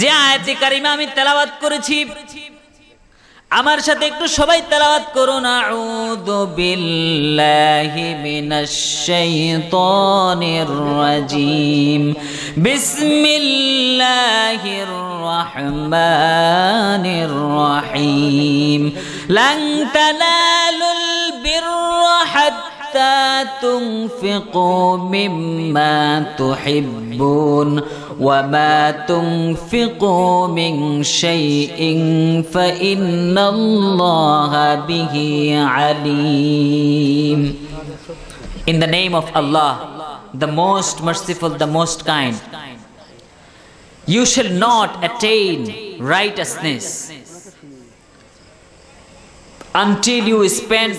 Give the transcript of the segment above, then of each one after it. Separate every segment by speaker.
Speaker 1: যে আয়াতি কারিমা আমি তেলাওয়াত করেছি আমার সাথে একটু সবাই তেলাওয়াত করুন আউযু বিল্লাহি মিনাশ শাইতানির রাজিম বিসমিল্লাহির রাহমানির রাহিম লান তানালুল বিররা حتى تنفقوا مما تحبون وما تنفقوا من شيء فإن الله به عليم In the name of Allah, the most merciful, the most kind. You shall not attain righteousness until you spend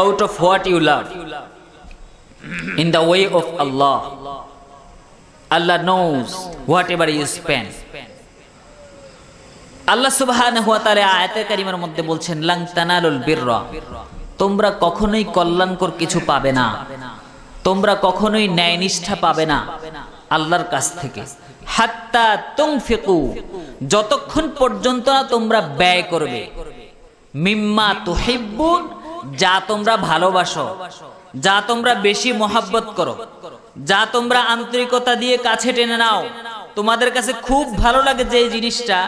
Speaker 1: out of what you love in the way of Allah. Allah knows whatever you spend. আল্লাহ সুবহানাহু ওয়া মধ্যে বলছেন lung তানালুল তোমরা কখনোই কল্যাণকর কিছু পাবে না তোমরা কখনোই ন্যায় নিষ্ঠা পাবে না আল্লাহর কাছ থেকে হাত্তা ফেকু যতক্ষণ পর্যন্ত তোমরা ব্যয় করবে মিম্মা তুহিব্বুন যা তোমরা ভালোবাসো যা তোমরা বেশি মহাব্বত করো যা তোমরা আন্তরিকতা দিয়ে কাছে টেনে নাও তোমাদের কাছে খুব ভালো লাগে যে জিনিসটা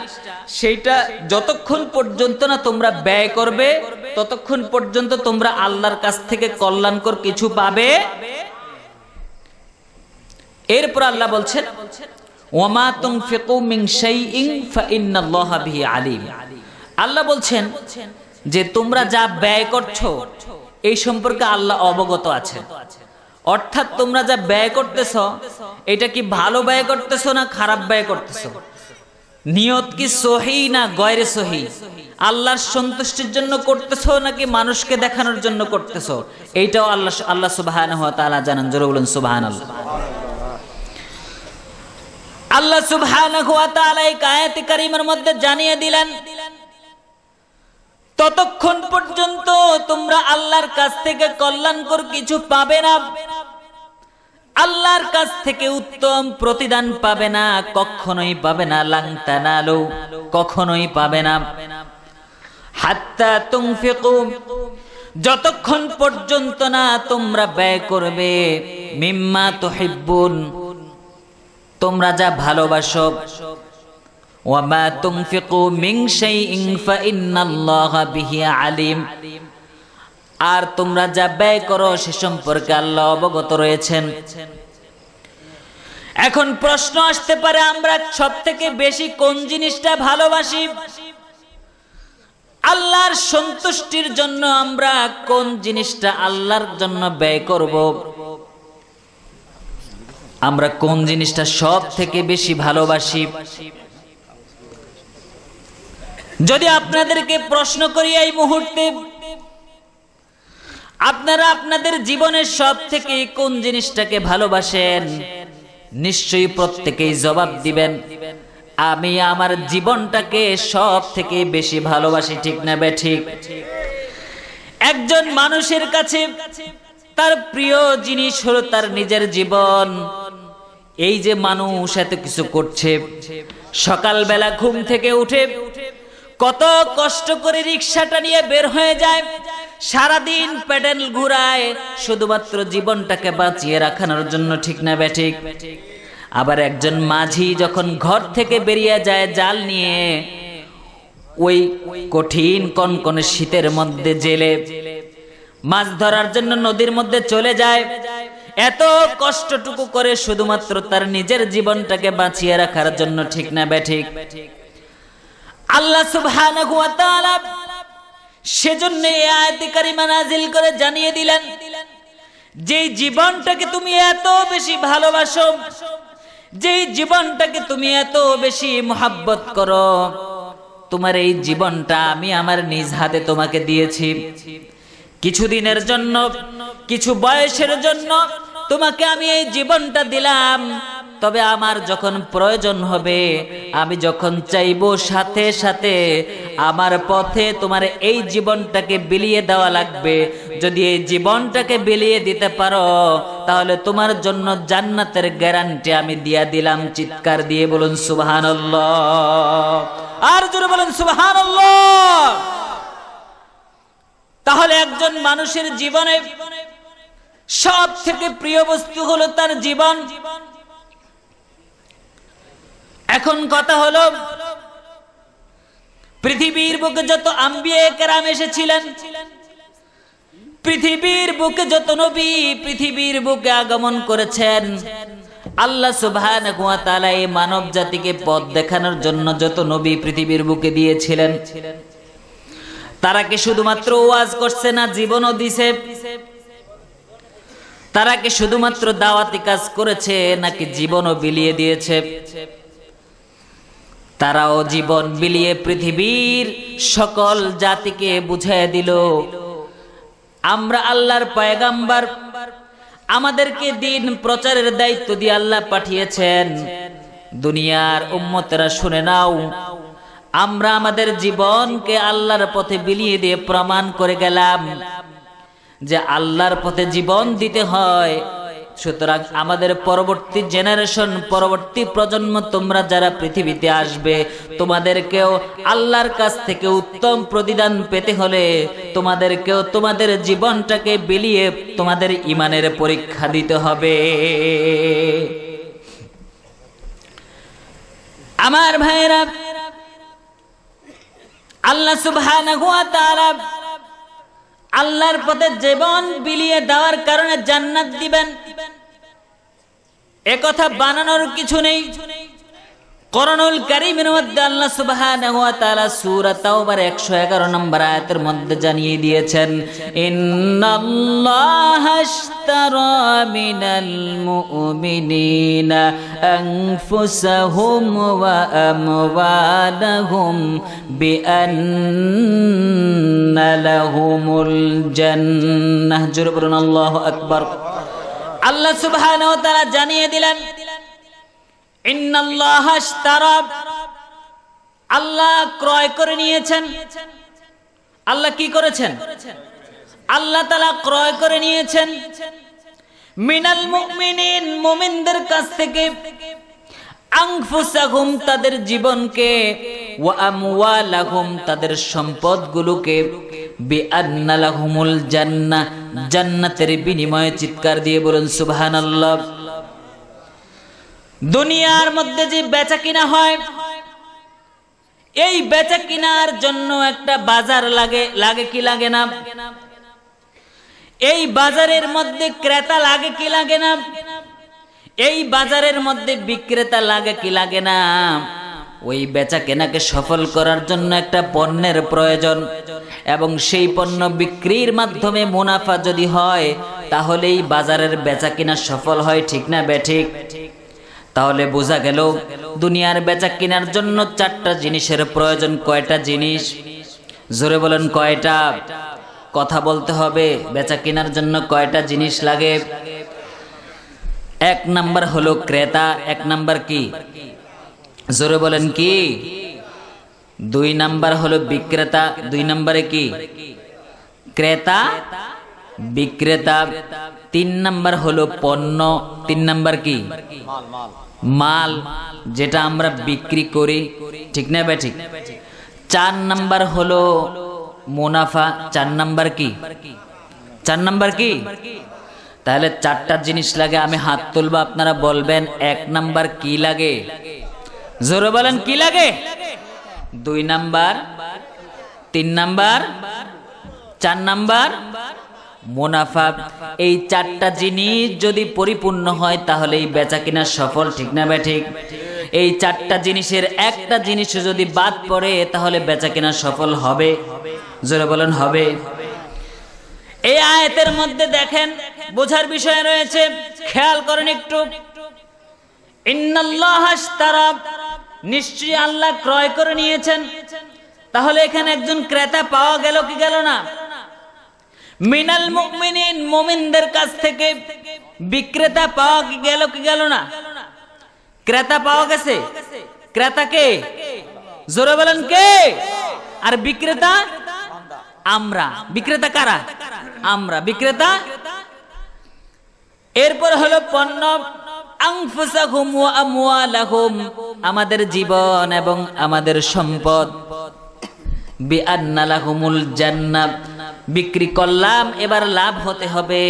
Speaker 1: সেইটা যতক্ষণ পর্যন্ত না তোমরা ব্যয় করবে ততক্ষণ পর্যন্ত তোমরা আল্লাহর কাছ থেকে কল্যাণকর কিছু পাবে এরপর আল্লাহ বলছেন ওমা তুম ফেকু মিং শাইইং ফা ইন্নাল্লাহা আলিম আল্লাহ বলছেন যে তোমরা যা ব্যয় করছো এই সম্পর্কে আল্লাহ অবগত আছে অর্থাৎ তোমরা যা ব্যয় করতেছ এটা কি ভালো ব্যয় করতেছ না খারাপ ব্যয় করতেছ নিয়ত কি সহি না গয়ের সহি আল্লাহর সন্তুষ্টির জন্য করতেছ নাকি মানুষকে দেখানোর জন্য করতেছ এইটাও আল্লাহ আল্লাহ সুবাহান তালা জানান জোর বলুন সুবাহান আল্লাহ আল্লাহ সুবহানাহু ওয়া তাআলা এই আয়াতে কারিমার মধ্যে জানিয়ে দিলেন ততক্ষণ পর্যন্ত তোমরা আল্লাহর কাছ থেকে কল্যাণকর কিছু পাবে না আল্লাহর কাছ থেকে উত্তম প্রতিদান পাবে না কখনোই পাবে না লাংতা লো কখনোই পাবে না হাত্তা তুমফিকু যতক্ষণ পর্যন্ত না তোমরা ব্যয় করবে মিম্মা তুহিব্বুন তোমরা যা ভালোবাসো ওয়ামা তুংফিকু মিং শাইইন ফাইন্নাল্লাহা বিহি আলিম আর তোমরা যা ব্যয় করো সে সম্পর্কে আল্লাহ অবগত রয়েছেন এখন প্রশ্ন আসতে পারে আমরা সব থেকে বেশি কোন জিনিসটা ভালোবাসি আল্লাহর সন্তুষ্টির জন্য আমরা কোন জিনিসটা আল্লাহর জন্য ব্যয় করব আমরা কোন জিনিসটা সব থেকে বেশি ভালোবাসি যদি আপনাদেরকে প্রশ্ন করি এই মুহূর্তে আপনারা আপনাদের জীবনের সব থেকে কোন জিনিসটাকে ভালোবাসেন নিশ্চয়ই প্রত্যেকেই জবাব দিবেন আমি আমার জীবনটাকে সব থেকে বেশি ভালোবাসি ঠিক না বে ঠিক একজন মানুষের কাছে তার প্রিয় জিনিস হলো তার নিজের জীবন এই যে মানুষ এত কিছু করছে সকালবেলা ঘুম থেকে উঠে কত কষ্ট করে রিক্সাটা নিয়ে বের হয়ে যায় সারাদিন প্যাডেল ঘুরায় শুধুমাত্র জীবনটাকে বাঁচিয়ে রাখানোর জন্য ঠিক না ব্যাঠিক আবার একজন মাঝি যখন ঘর থেকে বেরিয়ে যায় জাল নিয়ে ওই কঠিন কনকনে শীতের মধ্যে জেলে মাছ ধরার জন্য নদীর মধ্যে চলে যায় এত কষ্টটুকু করে শুধুমাত্র তার নিজের জীবনটাকে বাঁচিয়ে রাখার জন্য ঠিক না ব্যাঠিক আল্লাহ সুবহানাহু সেজন্য নাজিল করে জানিয়ে দিলেন যে জীবনটাকে তুমি এত বেশি ভালোবাসো যে জীবনটাকে তুমি এত বেশি মোহাব্বত করো তোমার এই জীবনটা আমি আমার নিজ হাতে তোমাকে দিয়েছি কিছুদিনের জন্য কিছু বয়সের জন্য তোমাকে আমি এই জীবনটা দিলাম তবে আমার যখন প্রয়োজন হবে আমি যখন চাইব সাথে সাথে আমার পথে তোমার এই জীবনটাকে বিলিয়ে দেওয়া লাগবে যদি এই জীবনটাকে বিলিয়ে দিতে পারো তাহলে তোমার জন্য জান্নাতের গ্যারান্টি আমি দিয়া দিলাম চিৎকার দিয়ে বলুন সুবাহান আর জোরে বলুন সুবাহান তাহলে একজন মানুষের জীবনে সব থেকে প্রিয় বস্তু হলো তার জীবন জীবন এখন কথা হলো পৃথিবীর বুকে যত আম্বিয়ে কেরাম এসেছিলেন পৃথিবীর বুকে যত নবী পৃথিবীর বুকে আগমন করেছেন আল্লাহ সুবাহ মানব জাতিকে পথ দেখানোর জন্য যত নবী পৃথিবীর বুকে দিয়েছিলেন তারা কি শুধুমাত্র ওয়াজ করছে না জীবনও দিছে তারা কি শুধুমাত্র দাওয়াতি কাজ করেছে নাকি জীবনও বিলিয়ে দিয়েছে তারাও জীবন বিলিয়ে পৃথিবীর সকল জাতিকে বুঝে দিল আমরা আল্লাহর পায়গাম্বার আমাদেরকে দিন প্রচারের দায়িত্ব দিয়ে আল্লাহ পাঠিয়েছেন দুনিয়ার উম্মতেরা শুনে নাও আমরা আমাদের জীবনকে আল্লাহর পথে বিলিয়ে দিয়ে প্রমাণ করে গেলাম যে আল্লাহর পথে জীবন দিতে হয় সুতরাং আমাদের পরবর্তী জেনারেশন পরবর্তী প্রজন্ম তোমরা যারা পৃথিবীতে আসবে তোমাদেরকেও আল্লাহর কাছ থেকে উত্তম প্রতিদান পেতে হলে তোমাদেরকেও তোমাদের জীবনটাকে বিলিয়ে তোমাদের ইমানের পরীক্ষা দিতে হবে আমার ভাইরা আল্লাহ সুবহানাহু ওয়া তাআলা আল্লাহর পথে জীবন বিলিয়ে দেওয়ার কারণে জান্নাত দিবেন একথা বানানোর কিছু নেই করণুল কারিমের মধ্যে আল্লাহ সুবহানাহু ওয়া তাআলা সূরা একশো 111 নম্বর আয়াতের মধ্যে জানিয়ে দিয়েছেন ইন্নাল্লাহাশতারা মিনাল আল্লাহ সুবহানাহু ওয়া তাআলা জানিয়ে দিলেন ইন্নাল্লাহ আশতারাব আল্লাহ ক্রয় করে নিয়েছেন আল্লাহ কি করেছেন আল্লাহ তাআলা ক্রয় করে নিয়েছেন মিনাল মুমিনিন মুমিনদের কাছ থেকে আংফুসাহুম তাদের জীবনকে ওয়া আমওয়ালাহুম তাদের সম্পদগুলোকে জান্নাতের বিনিময়ে চিৎকার দিয়ে বলুন সুবহানাল্লাহ দুনিয়ার মধ্যে যে বেচা কিনা হয় এই বেচা কিনার জন্য একটা বাজার লাগে লাগে কি লাগে না এই বাজারের মধ্যে ক্রেতা লাগে কি লাগে না এই বাজারের মধ্যে বিক্রেতা লাগে কি লাগে না ওই বেচা কেনাকে সফল করার জন্য একটা পণ্যের প্রয়োজন এবং সেই পণ্য বিক্রির মাধ্যমে মুনাফা যদি হয় তাহলেই বাজারের বেচা কেনা সফল হয় ঠিক না বেঠিক তাহলে বোঝা গেল দুনিয়ার বেচা কেনার জন্য চারটা জিনিসের প্রয়োজন কয়টা জিনিস জোরে বলেন কয়টা কথা বলতে হবে বেচা কেনার জন্য কয়টা জিনিস লাগে এক নাম্বার হলো ক্রেতা এক নাম্বার কি জোরে বলেন কি দুই নাম্বার হলো বিক্রেতা দুই নাম্বারে কি ক্রেতা বিক্রেতা তিন নাম্বার হলো পণ্য তিন নাম্বার কি মাল যেটা আমরা বিক্রি করি ঠিক না ঠিক চার নাম্বার হলো মুনাফা চার নাম্বার কি চার নাম্বার কি তাহলে চারটা জিনিস লাগে আমি হাত তুলবো আপনারা বলবেন এক নাম্বার কি লাগে জোরে বলেন কি লাগে দুই নাম্বার তিন নাম্বার চার নাম্বার মুনাফা এই চারটা জিনিস যদি পরিপূর্ণ হয় তাহলে এই বেচা কিনা সফল ঠিক না ব্যাঠিক এই চারটা জিনিসের একটা জিনিস যদি বাদ পড়ে তাহলে বেচা কিনা সফল হবে জোরে বলেন হবে এই আয়াতের মধ্যে দেখেন বোঝার বিষয় রয়েছে খেয়াল করেন একটু নিশ্চয়ই আল্লাহ ক্রয় করে নিয়েছেন তাহলে এখানে একজন ক্রেতা পাওয়া গেল কি গেল না মিনাল মুমিনিন মুমিনদের কাছ থেকে বিক্রেতা পাওয়া গেল কি গেল না ক্রেতা পাওয়া গেছে ক্রেতা কে জোরে বলেন কে আর বিক্রেতা আমরা বিক্রেতা কারা আমরা বিক্রেতা এরপর হলো পণ্য আমাদের জীবন এবং আমাদের সম্পদ জান্নাত বিক্রি করলাম এবার লাভ হতে হবে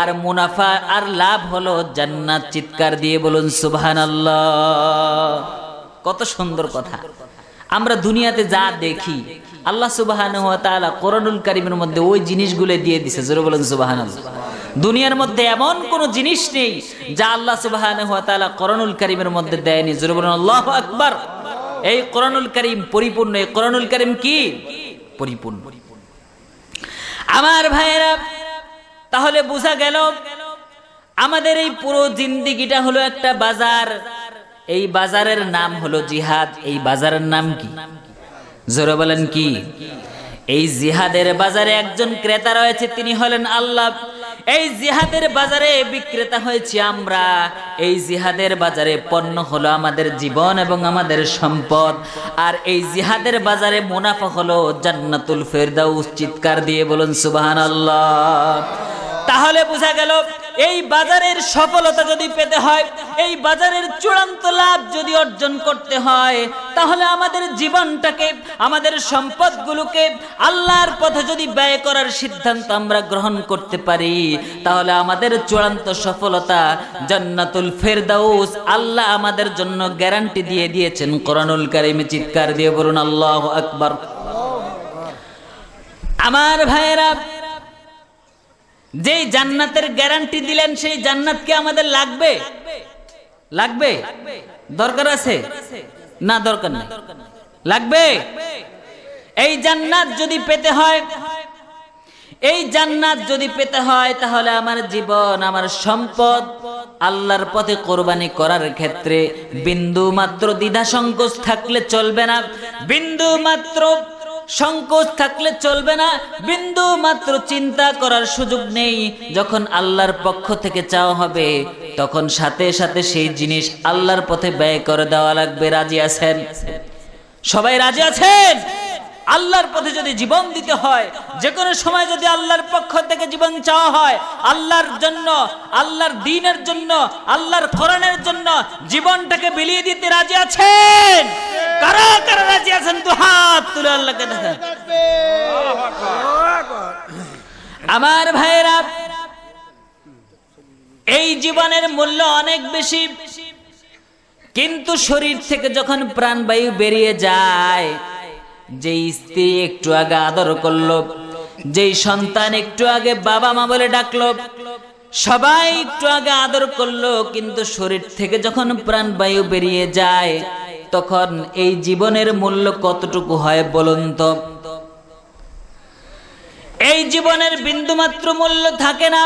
Speaker 1: আর মুনাফা আর লাভ হলো জান্নাত চিৎকার দিয়ে বলুন সুবহানাল্লাহ কত সুন্দর কথা আমরা দুনিয়াতে যা দেখি আল্লাহ সুবাহান কোরআনুল কারিমের মধ্যে ওই জিনিসগুলো দিয়ে দিছে জোরে বলেন সুবাহান দুনিয়ার মধ্যে এমন কোন জিনিস নেই যা আল্লাহ সুবাহান কোরআনুল কারিমের মধ্যে দেয়নি জোরে বলেন আল্লাহ আকবর এই কোরআনুল করিম পরিপূর্ণ এই কোরআনুল করিম কি পরিপূর্ণ আমার ভাইয়েরা তাহলে বোঝা গেল আমাদের এই পুরো জিন্দিগিটা হলো একটা বাজার এই বাজারের নাম হলো জিহাদ এই বাজারের নাম কি জোরে বলেন কি এই জিহাদের বাজারে একজন ক্রেতা রয়েছে তিনি হলেন আল্লাহ এই জিহাদের বাজারে বিক্রেতা হয়েছি আমরা এই জিহাদের বাজারে পণ্য হলো আমাদের জীবন এবং আমাদের সম্পদ আর এই জিহাদের বাজারে মুনাফা হলো জান্নাতুল ফেরদাউস চিৎকার দিয়ে বলুন সুবাহান আল্লাহ তাহলে বোঝা গেল এই বাজারের সফলতা যদি পেতে হয় এই বাজারের চূড়ান্ত লাভ যদি অর্জন করতে হয় তাহলে আমাদের জীবনটাকে আমাদের সম্পদগুলোকে আল্লাহর পথে যদি ব্যয় করার সিদ্ধান্ত আমরা গ্রহণ করতে পারি তাহলে আমাদের চূড়ান্ত সফলতা জান্নাতুল ফেরদাউস আল্লাহ আমাদের জন্য গ্যারান্টি দিয়ে দিয়েছেন কোরআনুল কারিমে চিৎকার দিয়ে বলুন আল্লাহ আকবর আমার ভাইয়েরা যেই জান্নাতের গ্যারান্টি দিলেন সেই জান্নাত কি আমাদের লাগবে লাগবে দরকার আছে না দরকার নাই লাগবে এই জান্নাত যদি পেতে হয় এই জান্নাত যদি পেতে হয় তাহলে আমার জীবন আমার সম্পদ আল্লাহর পথে কোরবানি করার ক্ষেত্রে বিন্দু মাত্র দ্বিধা সংকোচ থাকলে চলবে না বিন্দু মাত্র সংকোচ থাকলে চলবে না বিন্দু মাত্র চিন্তা করার সুযোগ নেই যখন আল্লাহর পক্ষ থেকে চাওয়া হবে তখন সাথে সাথে সেই জিনিস আল্লাহর পথে ব্যয় করে দেওয়া লাগবে রাজি আছেন সবাই রাজি আছেন আল্লাহর পথে যদি জীবন দিতে হয় যে কোনো সময় যদি আল্লাহর পক্ষ থেকে জীবন চাওয়া হয় আল্লাহর জন্য আল্লাহর দিনের জন্য আল্লাহর কোরআনের জন্য জীবনটাকে বিলিয়ে দিতে রাজি আছেন কারা কারা রাজি আছেন দু হাত তুলে আল্লাহকে দেখেন আমার ভাইয়েরা এই জীবনের মূল্য অনেক বেশি কিন্তু শরীর থেকে যখন প্রাণবায়ু বেরিয়ে যায় যে স্ত্রী একটু আগে আদর করলো যেই সন্তান একটু আগে বাবা মা বলে ডাকলো সবাই একটু আগে আদর করলো কিন্তু শরীর থেকে যখন প্রাণ বায়ু বেরিয়ে যায় তখন এই জীবনের মূল্য কতটুকু হয় বলুন তো এই জীবনের বিন্দুমাত্র মূল্য থাকে না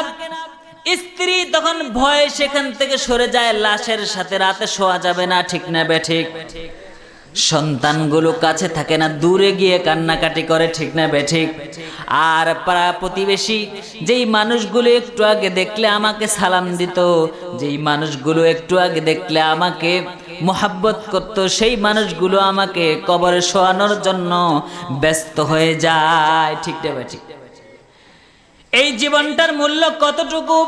Speaker 1: স্ত্রী তখন ভয়ে সেখান থেকে সরে যায় লাশের সাথে রাতে শোয়া যাবে না ঠিক না বে ঠিক সন্তানগুলো কাছে থাকে না দূরে গিয়ে কান্নাকাটি করে ঠিক না বেঠিক আর পাড়া প্রতিবেশী যেই মানুষগুলো একটু আগে দেখলে আমাকে সালাম দিত যেই মানুষগুলো একটু আগে দেখলে আমাকে মোহাব্বত করত সেই মানুষগুলো আমাকে কবরে শোয়ানোর জন্য ব্যস্ত হয়ে যায় ঠিক না বেঠিক এই জীবনটার মূল্য কতটুকু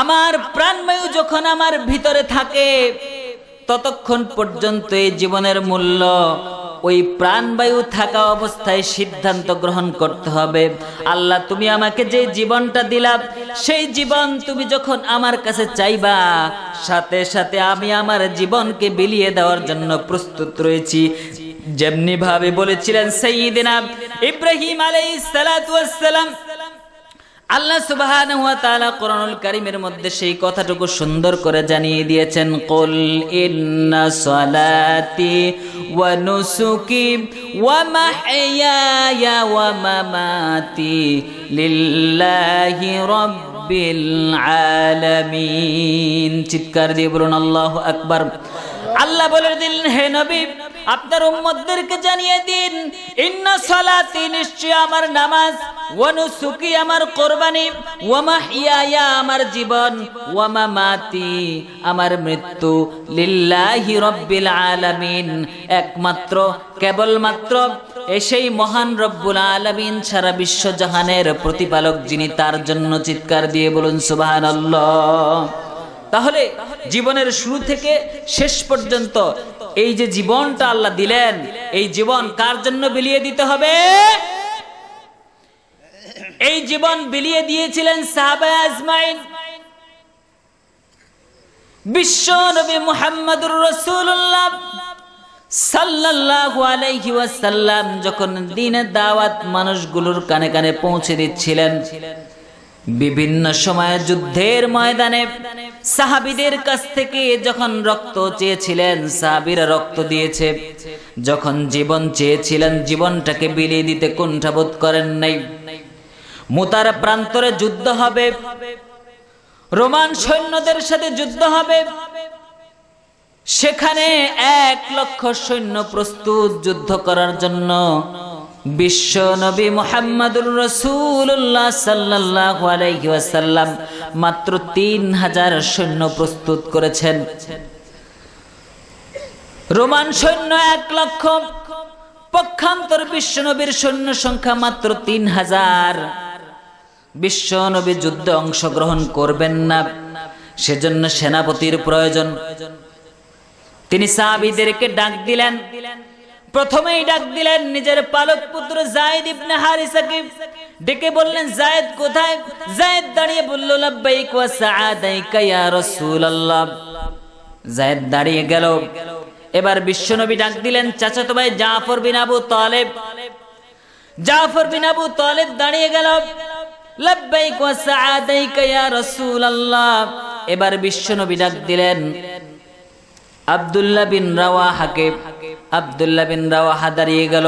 Speaker 1: আমার প্রাণময় যখন আমার ভিতরে থাকে ততক্ষণ পর্যন্ত এই জীবনের মূল্য ওই প্রাণবায়ু থাকা অবস্থায় সিদ্ধান্ত গ্রহণ করতে হবে আল্লাহ তুমি আমাকে যে জীবনটা দিলাম সেই জীবন তুমি যখন আমার কাছে চাইবা সাথে সাথে আমি আমার জীবনকে বিলিয়ে দেওয়ার জন্য প্রস্তুত রয়েছি যেমনি ভাবে বলেছিলেন দিন ইব্রাহিম আলাই সালাম আল্লাহ সুবহান হুয়া তাআলা কোরআনুল কারীমের মধ্যে সেই কথাটুকু সুন্দর করে জানিয়ে দিয়েছেন কুল ইন্না সালাতি ওয়া নুসুকি ওয়া মাহইয়ায়া ওয়া মামাতি লিল্লাহি রাব্বিল আলামিন চিৎকার দিয়ে বলুন আল্লাহু আকবার আল্লাহ বলে দিলেন হে নবী আপনার উম্মদদেরকে জানিয়ে দিন ইন্না সালাতি নিশ্চয় আমার নামাজ ওয়ানুসুকি আমার কুরবানি ওয়া মাহইয়া আমার জীবন ওয়া মামাতি আমার মৃত্যু লিল্লাহি রাব্বিল আলামিন একমাত্র কেবলমাত্র এই মহান রব্বুল আলামিন সারা বিশ্ব জাহানের প্রতিপালক যিনি তার জন্য চিৎকার দিয়ে বলুন সুবহানাল্লাহ তাহলে জীবনের শুরু থেকে শেষ পর্যন্ত এই যে জীবনটা আল্লাহ দিলেন এই জীবন কার জন্য বিলিয়ে দিতে হবে এই জীবন বিলিয়ে দিয়েছিলেন সাহাবাইন বিশ্ব নবী মুহাম্মদুর রসুল্লাহ সাল্লাল্লাহু যখন দিনের দাওয়াত মানুষগুলোর কানে কানে পৌঁছে দিচ্ছিলেন বিভিন্ন সময়ে যুদ্ধের ময়দানে সাহাবিদের কাছ থেকে যখন রক্ত চেয়েছিলেন সাহাবিরা রক্ত দিয়েছে যখন জীবন চেয়েছিলেন জীবনটাকে বিলিয়ে দিতে কুণ্ঠাবোধ করেন নাই মুতার প্রান্তরে যুদ্ধ হবে রোমান সৈন্যদের সাথে যুদ্ধ হবে সেখানে এক লক্ষ সৈন্য প্রস্তুত যুদ্ধ করার জন্য বিশ্ব নবী মোহাম্মদুর রসুল্লাহ সাল্লাহ আলাইসাল্লাম মাত্র তিন হাজার সৈন্য প্রস্তুত করেছেন রোমান সৈন্য এক লক্ষ পক্ষান্তর বিশ্বনবীর সৈন্য সংখ্যা মাত্র তিন হাজার নবী যুদ্ধে অংশগ্রহণ করবেন না সেজন্য সেনাপতির প্রয়োজন তিনি সাহাবিদেরকে ডাক দিলেন প্রথমেই ডাক দিলেন নিজের পালক পুত্র জায়দ ইবনে হারিসাকে ডেকে বললেন জায়দ কোথায় জায়দ দাঁড়িয়ে বলল লাব্বাইক ওয়া সাআদাইকা ইয়া রাসূলুল্লাহ জায়দ দাঁড়িয়ে গেল এবার বিশ্বনবী ডাক দিলেন চাচাতো ভাই জাফর বিন আবু তালেব জাফর বিন আবু তালেব দাঁড়িয়ে গেল লাব্বাইক ওয়া সাআদাইকা ইয়া রাসূলুল্লাহ এবার বিশ্বনবী ডাক দিলেন আব্দুল্লাহ বিন রাওয়াহাকে আবদুল্লাহ বিন রাওয়াহা দাঁড়িয়ে গেল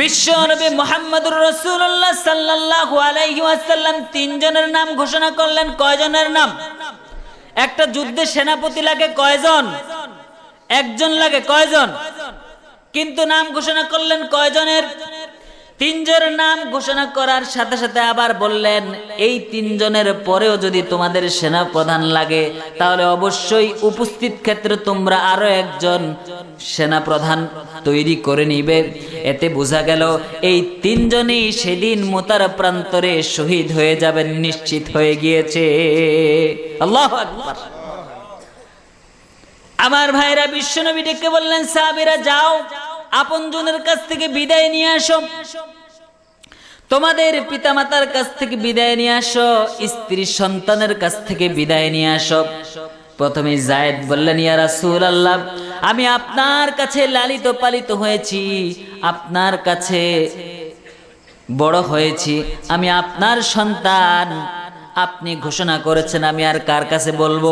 Speaker 1: বিশ্বনবী মোহাম্মদুর রসুল্লাহ সাল্লাহ আলাইসাল্লাম তিনজনের নাম ঘোষণা করলেন কয়জনের নাম একটা যুদ্ধে সেনাপতি লাগে কয়জন একজন লাগে কয়জন কিন্তু নাম ঘোষণা করলেন কয়জনের তিনজনের নাম ঘোষণা করার সাথে সাথে আবার বললেন এই তিনজনের পরেও যদি তোমাদের সেনা প্রধান লাগে তাহলে অবশ্যই উপস্থিত ক্ষেত্রে তোমরা আরো একজন সেনা প্রধান তৈরি করে নিবে এতে বোঝা গেল এই তিনজনই সেদিন মোতার প্রান্তরে শহীদ হয়ে যাবেন নিশ্চিত হয়ে গিয়েছে আল্লাহ আকবার আমার ভাইরা বিশ্বনবী ডেকে বললেন সাহাবিরা যাও আপনজনের কাছ থেকে বিদায় নিয়ে আসো তোমাদের পিতামাতার কাছ থেকে বিদায় নিয়ে আসো স্ত্রী সন্তানের কাছ থেকে বিদায় নিয়ে আসো প্রথমে জায়দ বললেন ইয়া রাসূল আল্লাহ আমি আপনার কাছে লালিত পালিত হয়েছি আপনার কাছে বড় হয়েছি আমি আপনার সন্তান আপনি ঘোষণা করেছেন আমি আর কার কাছে বলবো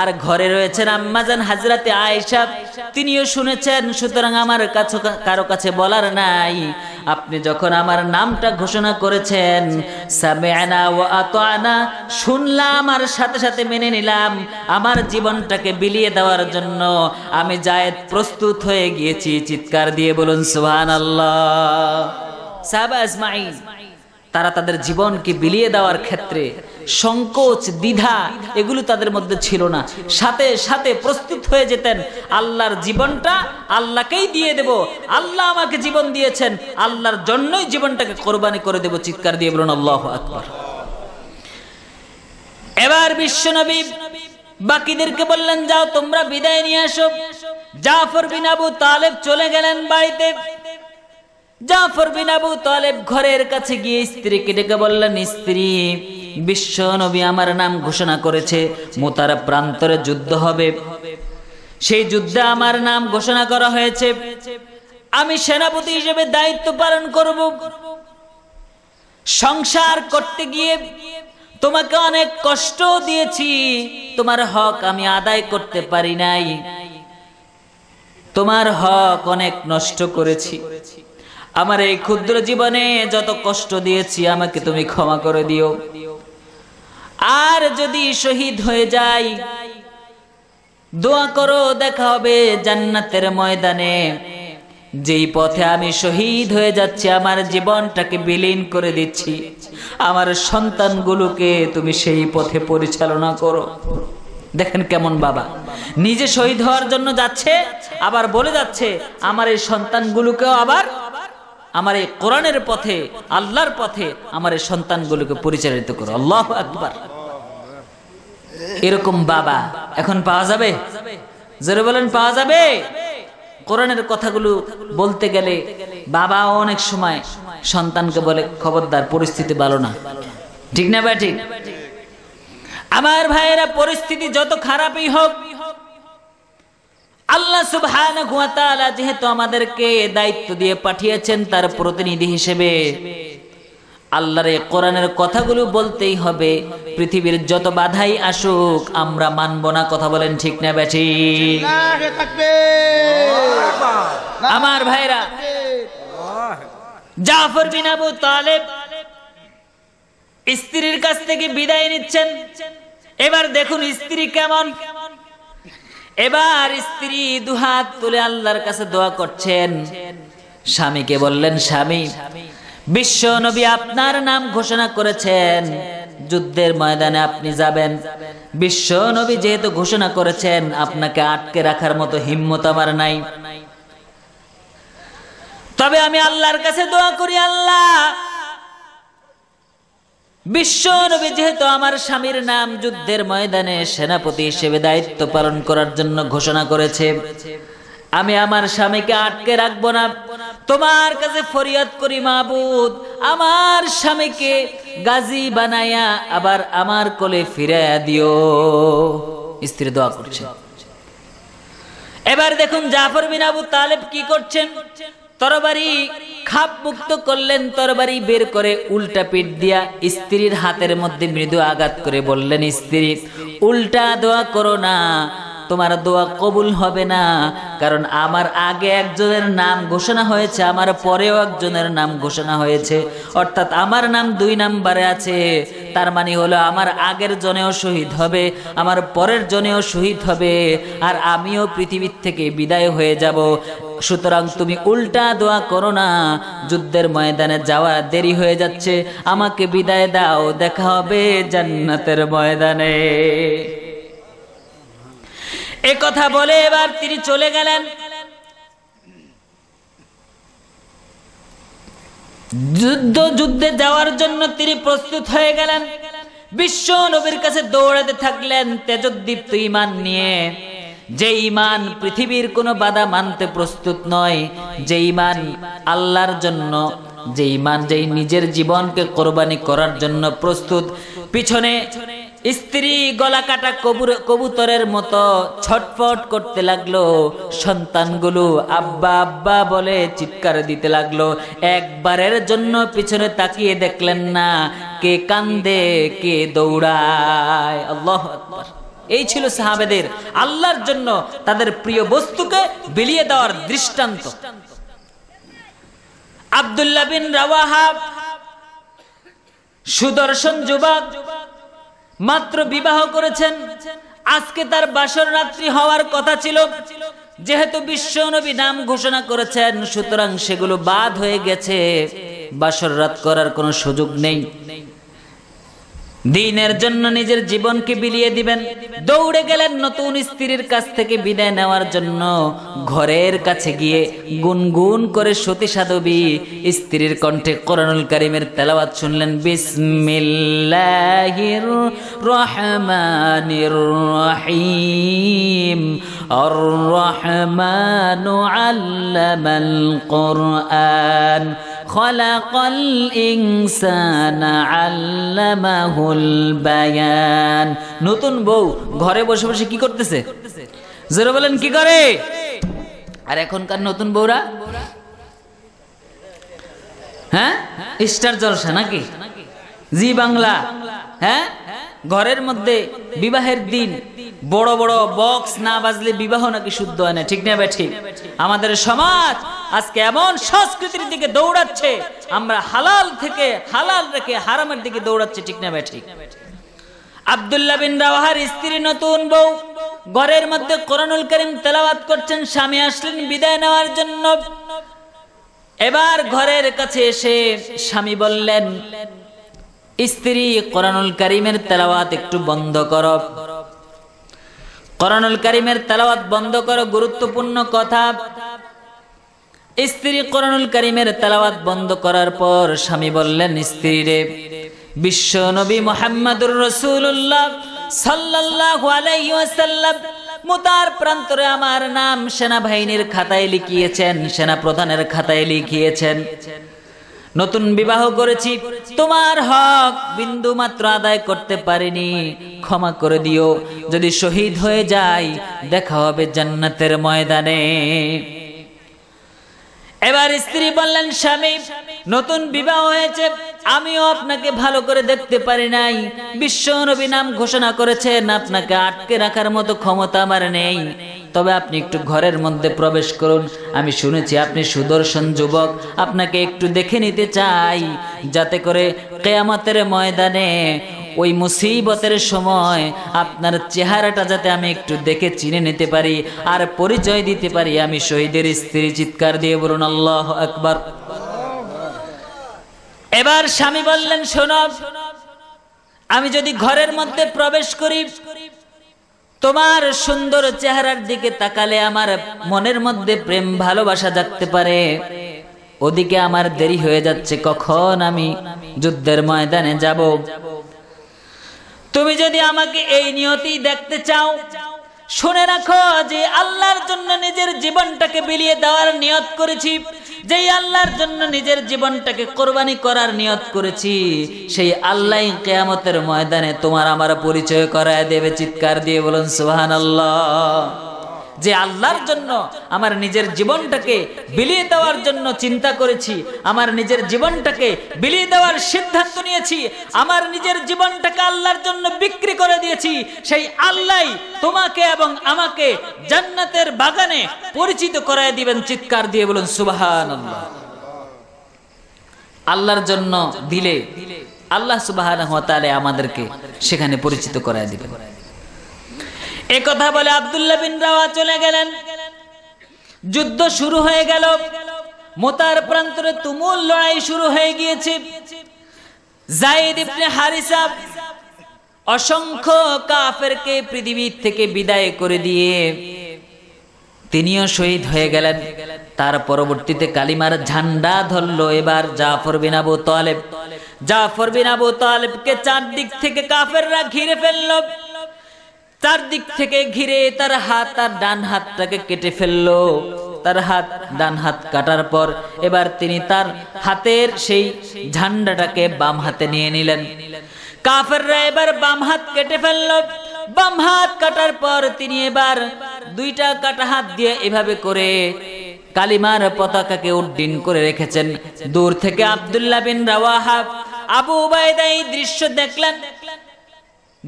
Speaker 1: আর ঘরে রয়েছেন আম্মাজান হাজরাতে আয়সা তিনিও শুনেছেন সুতরাং আমার কাছে কারো কাছে বলার নাই আপনি যখন আমার নামটা ঘোষণা করেছেন সামেনা ও আতোয়ানা শুনলাম আর সাথে সাথে মেনে নিলাম আমার জীবনটাকে বিলিয়ে দেওয়ার জন্য আমি জায়েদ প্রস্তুত হয়ে গিয়েছি চিৎকার দিয়ে বলুন সুহান আল্লাহ সাহাবা তারা তাদের জীবনকে বিলিয়ে দেওয়ার ক্ষেত্রে সংকোচ দ্বিধা এগুলো তাদের মধ্যে ছিল না সাথে সাথে প্রস্তুত হয়ে যেতেন আল্লাহর জীবনটা আল্লাহকেই দিয়ে দেব আল্লাহ আমাকে জীবন দিয়েছেন আল্লাহর জন্যই জীবনটাকে কোরবানি করে দেব চিৎকার দিয়ে বলুন আল্লাহ আকবর এবার বিশ্বনবী বাকিদেরকে বললেন যাও তোমরা বিদায় নিয়ে আসো জাফর বিন আবু তালেব চলে গেলেন বাড়িতে জাফর বিন আবু তালেব ঘরের কাছে গিয়ে স্ত্রীকে ডেকে বললেন স্ত্রী বিশ্ব নবী আমার নাম ঘোষণা করেছে মোতার প্রান্তরে যুদ্ধ হবে সেই যুদ্ধে আমার নাম ঘোষণা করা হয়েছে আমি সেনাপতি হিসেবে দায়িত্ব পালন করব সংসার করতে গিয়ে তোমাকে অনেক কষ্ট দিয়েছি তোমার হক আমি আদায় করতে পারি নাই তোমার হক অনেক নষ্ট করেছি আমার এই ক্ষুদ্র জীবনে যত কষ্ট দিয়েছি আমাকে তুমি ক্ষমা করে দিও আর যদি শহীদ হয়ে যাই দোয়া করো দেখা হবে জান্নাতের ময়দানে যেই পথে আমি শহীদ হয়ে যাচ্ছি আমার জীবনটাকে বিলীন করে দিচ্ছি আমার সন্তানগুলোকে তুমি সেই পথে পরিচালনা করো দেখেন কেমন বাবা নিজে শহীদ হওয়ার জন্য যাচ্ছে আবার বলে যাচ্ছে আমার এই সন্তানগুলোকেও আবার আমার এই কোরআনের পথে আল্লাহর পথে আমার এই সন্তানগুলোকে পরিচালিত করো আল্লাহ আকবার এরকম বাবা এখন পাওয়া যাবে যারা বলেন পাওয়া যাবে কোরআনের কথাগুলো বলতে গেলে বাবা অনেক সময় সন্তানকে বলে খবরদার পরিস্থিতি ভালো না ঠিক না ভাই ঠিক আমার ভাইয়েরা পরিস্থিতি যত খারাপই হোক আল্লাহ সুবহান যেহেতু আমাদেরকে দায়িত্ব দিয়ে পাঠিয়েছেন তার প্রতিনিধি হিসেবে আল্লাহর এই কোরআনের কথাগুলো বলতেই হবে পৃথিবীর যত বাধাই আসুক আমরা মানব না কথা বলেন ঠিক না ব্যাঠি আমার ভাইরা জাফর বিন আবু তালেব স্ত্রীর কাছ থেকে বিদায় নিচ্ছেন এবার দেখুন স্ত্রী কেমন এবার স্ত্রী দুহাত তুলে আল্লাহর কাছে দোয়া করছেন স্বামীকে বললেন স্বামী বিশ্ব নবী আপনার নাম ঘোষণা করেছেন যুদ্ধের ময়দানে আপনি যাবেন বিশ্ব নবী যেহেতু ঘোষণা করেছেন আপনাকে আটকে রাখার মতো হিম্মত আমার নাই তবে আমি আল্লাহর কাছে দোয়া করি আল্লাহ বিশ্ব যেহেতু আমার স্বামীর নাম যুদ্ধের ময়দানে সেনাপতি হিসেবে দায়িত্ব পালন করার জন্য ঘোষণা করেছে আমি আমার স্বামীকে আটকে রাখবো না তোমার কাছে ফরিয়াদ করি মাহবুদ আমার স্বামীকে গাজী বানাইয়া আবার আমার কোলে ফিরাইয়া দিও স্ত্রী দোয়া করছে এবার দেখুন জাফর বিন আবু তালেব কি করছেন করছেন তরবারি খাপ মুক্ত করলেন তরবারি বের করে উল্টা পিঠ দিয়া স্ত্রীর হাতের মধ্যে মৃদু আঘাত করে বললেন স্ত্রী উল্টা দোয়া করো না তোমার দোয়া কবুল হবে না কারণ আমার আগে একজনের নাম ঘোষণা হয়েছে আমার পরেও একজনের নাম ঘোষণা হয়েছে অর্থাৎ আমার নাম দুই নাম্বারে আছে তার মানে হলো আমার আগের জনেও শহীদ হবে আমার পরের জনেও শহীদ হবে আর আমিও পৃথিবীর থেকে বিদায় হয়ে যাব সুতরাং তুমি উল্টা দোয়া করো না যুদ্ধের ময়দানে যাওয়া দেরি হয়ে যাচ্ছে আমাকে বিদায় দাও দেখা হবে জান্নাতের ময়দানে এ কথা বলে এবার তিনি চলে গেলেন যুদ্ধ যুদ্ধে যাওয়ার জন্য তিনি প্রস্তুত হয়ে গেলেন বিশ্ব নবীর কাছে দৌড়াতে থাকলেন তেজদ্দীপ্ত ইমান নিয়ে যে ইমান পৃথিবীর কোনো বাধা মানতে প্রস্তুত নয় যে ইমান আল্লাহর জন্য যে ইমান যে নিজের জীবনকে কোরবানি করার জন্য প্রস্তুত পিছনে স্ত্রী গলা কাটা কবুর কবুতরের মতো ছটফট করতে লাগলো সন্তানগুলো আব্বা আব্বা বলে চিৎকার দিতে লাগলো একবারের জন্য পিছনে তাকিয়ে দেখলেন না কে কান্দে কে দৌড়ায় আল্লাহ এই ছিল সাহাবেদের আল্লাহর জন্য তাদের প্রিয় বস্তুকে বিলিয়ে দেওয়ার দৃষ্টান্ত আবদুল্লাহ বিন রাওয়াহাব সুদর্শন যুবক মাত্র বিবাহ করেছেন আজকে তার বাসর রাত্রি হওয়ার কথা ছিল যেহেতু নবী নাম ঘোষণা করেছেন সুতরাং সেগুলো বাদ হয়ে গেছে বাসর রাত করার কোনো সুযোগ নেই দিনের জন্য নিজের জীবনকে বিলিয়ে দিবেন দৌড়ে গেলেন নতুন স্ত্রীর কাছ থেকে বিদায় নেওয়ার জন্য ঘরের কাছে গিয়ে গুনগুন করে সতী সাধবী স্ত্রীর কণ্ঠে করণুল করিমের তেলাওয়াত শুনলেন বিসমিল্লাহির রহমানির রহিম আর রহমানু আল্লামাল কোরআন خلق الإنسان علمه البيان নতুন বউ ঘরে বসে বসে কি করতেছে জোরে বলেন কি করে আর এখনকার নতুন বউরা হ্যাঁ স্টার জলসা নাকি জি বাংলা হ্যাঁ ঘরের মধ্যে বিবাহের দিন বড় বড় বক্স না বাজলে বিবাহ নাকি শুদ্ধ হয় না ঠিক না ভাই ঠিক আমাদের সমাজ আজকে এমন সংস্কৃতির দিকে দৌড়াচ্ছে আমরা হালাল থেকে হালাল রেখে হারামের দিকে দৌড়াচ্ছে ঠিক না ভাই ঠিক আব্দুল্লাহ বিন রাওয়াহার স্ত্রী নতুন বউ ঘরের মধ্যে কোরআনুল করিম তেলাওয়াত করছেন স্বামী আসলেন বিদায় নেওয়ার জন্য এবার ঘরের কাছে এসে স্বামী বললেন স্ত্রী কোরআনুল করিমের তেলাওয়াত একটু বন্ধ করো করণুল করিমের তেলাওয়াত বন্ধ করো গুরুত্বপূর্ণ কথা স্ত্রী করণুল করিমের তেলাওয়াত বন্ধ করার পর স্বামী বললেন স্ত্রী রে বিশ্ব নবী মোহাম্মদুর রসুল্লাহ সাল্লাহ মুতার প্রান্তরে আমার নাম সেনাবাহিনীর খাতায় লিখিয়েছেন সেনা প্রধানের খাতায় লিখিয়েছেন নতুন বিবাহ করেছি তোমার হক বিন্দু মাত্র আদায় করতে পারিনি ক্ষমা করে দিও যদি শহীদ হয়ে যাই দেখা হবে জান্নাতের ময়দানে এবার স্ত্রী বললেন স্বামী নতুন বিবাহ হয়েছে আমিও আপনাকে ভালো করে দেখতে পারি নাই বিশ্ব নবী নাম ঘোষণা করেছেন আপনাকে আটকে রাখার মতো ক্ষমতা আমার নেই তবে আপনি একটু ঘরের মধ্যে প্রবেশ করুন আমি শুনেছি আপনি সুদর্শন যুবক আপনাকে একটু দেখে নিতে চাই যাতে করে কেয়ামতের ময়দানে ওই মুসিবতের সময় আপনার চেহারাটা যাতে আমি একটু দেখে চিনে নিতে পারি আর পরিচয় দিতে পারি আমি শহীদের স্ত্রী চিৎকার দিয়ে বলুন আল্লাহ একবার এবার স্বামী বললেন শোনব আমি যদি ঘরের মধ্যে প্রবেশ করি তোমার সুন্দর চেহারার দিকে তাকালে আমার মনের মধ্যে প্রেম ভালোবাসা জাগতে পারে ওদিকে আমার দেরি হয়ে যাচ্ছে কখন আমি যুদ্ধের ময়দানে যাব তুমি যদি আমাকে এই নিয়তি দেখতে চাও শুনে রাখো যে আল্লাহর জন্য নিজের জীবনটাকে বিলিয়ে দেওয়ার নিয়ত করেছি যেই আল্লাহর জন্য নিজের জীবনটাকে কোরবানি করার নিয়ত করেছি সেই আল্লাহ কেয়ামতের ময়দানে তোমার আমার পরিচয় করায় দেবে চিৎকার দিয়ে বলুন সুহান আল্লাহ যে আল্লাহর জন্য আমার নিজের জীবনটাকে বিলিয়ে দেওয়ার জন্য চিন্তা করেছি আমার নিজের জীবনটাকে বিলিয়ে দেওয়ার সিদ্ধান্ত নিয়েছি আমার নিজের জীবনটাকে আল্লাহর জন্য বিক্রি করে দিয়েছি সেই আল্লাহ তোমাকে এবং আমাকে জান্নাতের বাগানে পরিচিত করায় দিবেন চিৎকার দিয়ে বলুন সুবাহান আল্লাহর জন্য দিলে আল্লাহ সুবাহ আমাদেরকে সেখানে পরিচিত করায় দিবেন একথা বলে আবদুল্লাহ বিন রাওয়া চলে গেলেন যুদ্ধ শুরু হয়ে গেল মোতার প্রান্তরে তুমুল লড়াই শুরু হয়ে গিয়েছে জাইদ ইবনে হারিসা অসংখ্য কাফেরকে পৃথিবীর থেকে বিদায় করে দিয়ে তিনিও শহীদ হয়ে গেলেন তার পরবর্তীতে কালিমার ঝান্ডা ধরলো এবার জাফর বিন আবু তালেব জাফর বিন আবু তালেবকে চারদিক থেকে কাফেররা ঘিরে ফেললো চারদিক দিক থেকে ঘিরে তার হাত আর ডান হাতটাকে কেটে ফেললো তার হাত ডান হাত কাটার পর এবার তিনি তার হাতের সেই ঝান্ডাটাকে বাম হাতে নিয়ে নিলেন কাফেররা এবার বাম হাত কেটে ফেললো বাম হাত কাটার পর তিনি এবার দুইটা কাটা হাত দিয়ে এভাবে করে কালিমার পতাকাকে উড্ডিন করে রেখেছেন দূর থেকে আবদুল্লাহ বিন রাওয়াহাব আবু উবায়দা এই দৃশ্য দেখলেন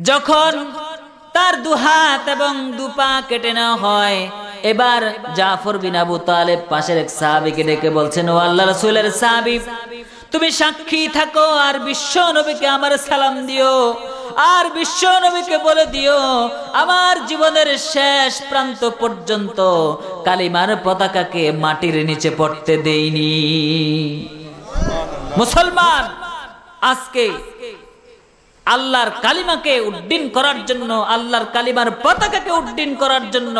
Speaker 1: যখন তার দুহাত এবং দুপা কেটে নেওয়া হয় এবার জাফর বিন আবু তালেব পাশের এক সাহাবিকে ডেকে বলছেন ও আল্লাহ রসুলের সাহাবি তুমি সাক্ষী থাকো আর বিশ্ব নবীকে আমার সালাম দিও আর বিশ্ব নবীকে বলে দিও আমার জীবনের শেষ প্রান্ত পর্যন্ত কালিমার পতাকাকে মাটির নিচে পড়তে দেইনি মুসলমান আজকে আল্লাহর কালিমাকে উড্ডিন করার জন্য আল্লাহর কালিমার পতাকাকে উড্ডিন করার জন্য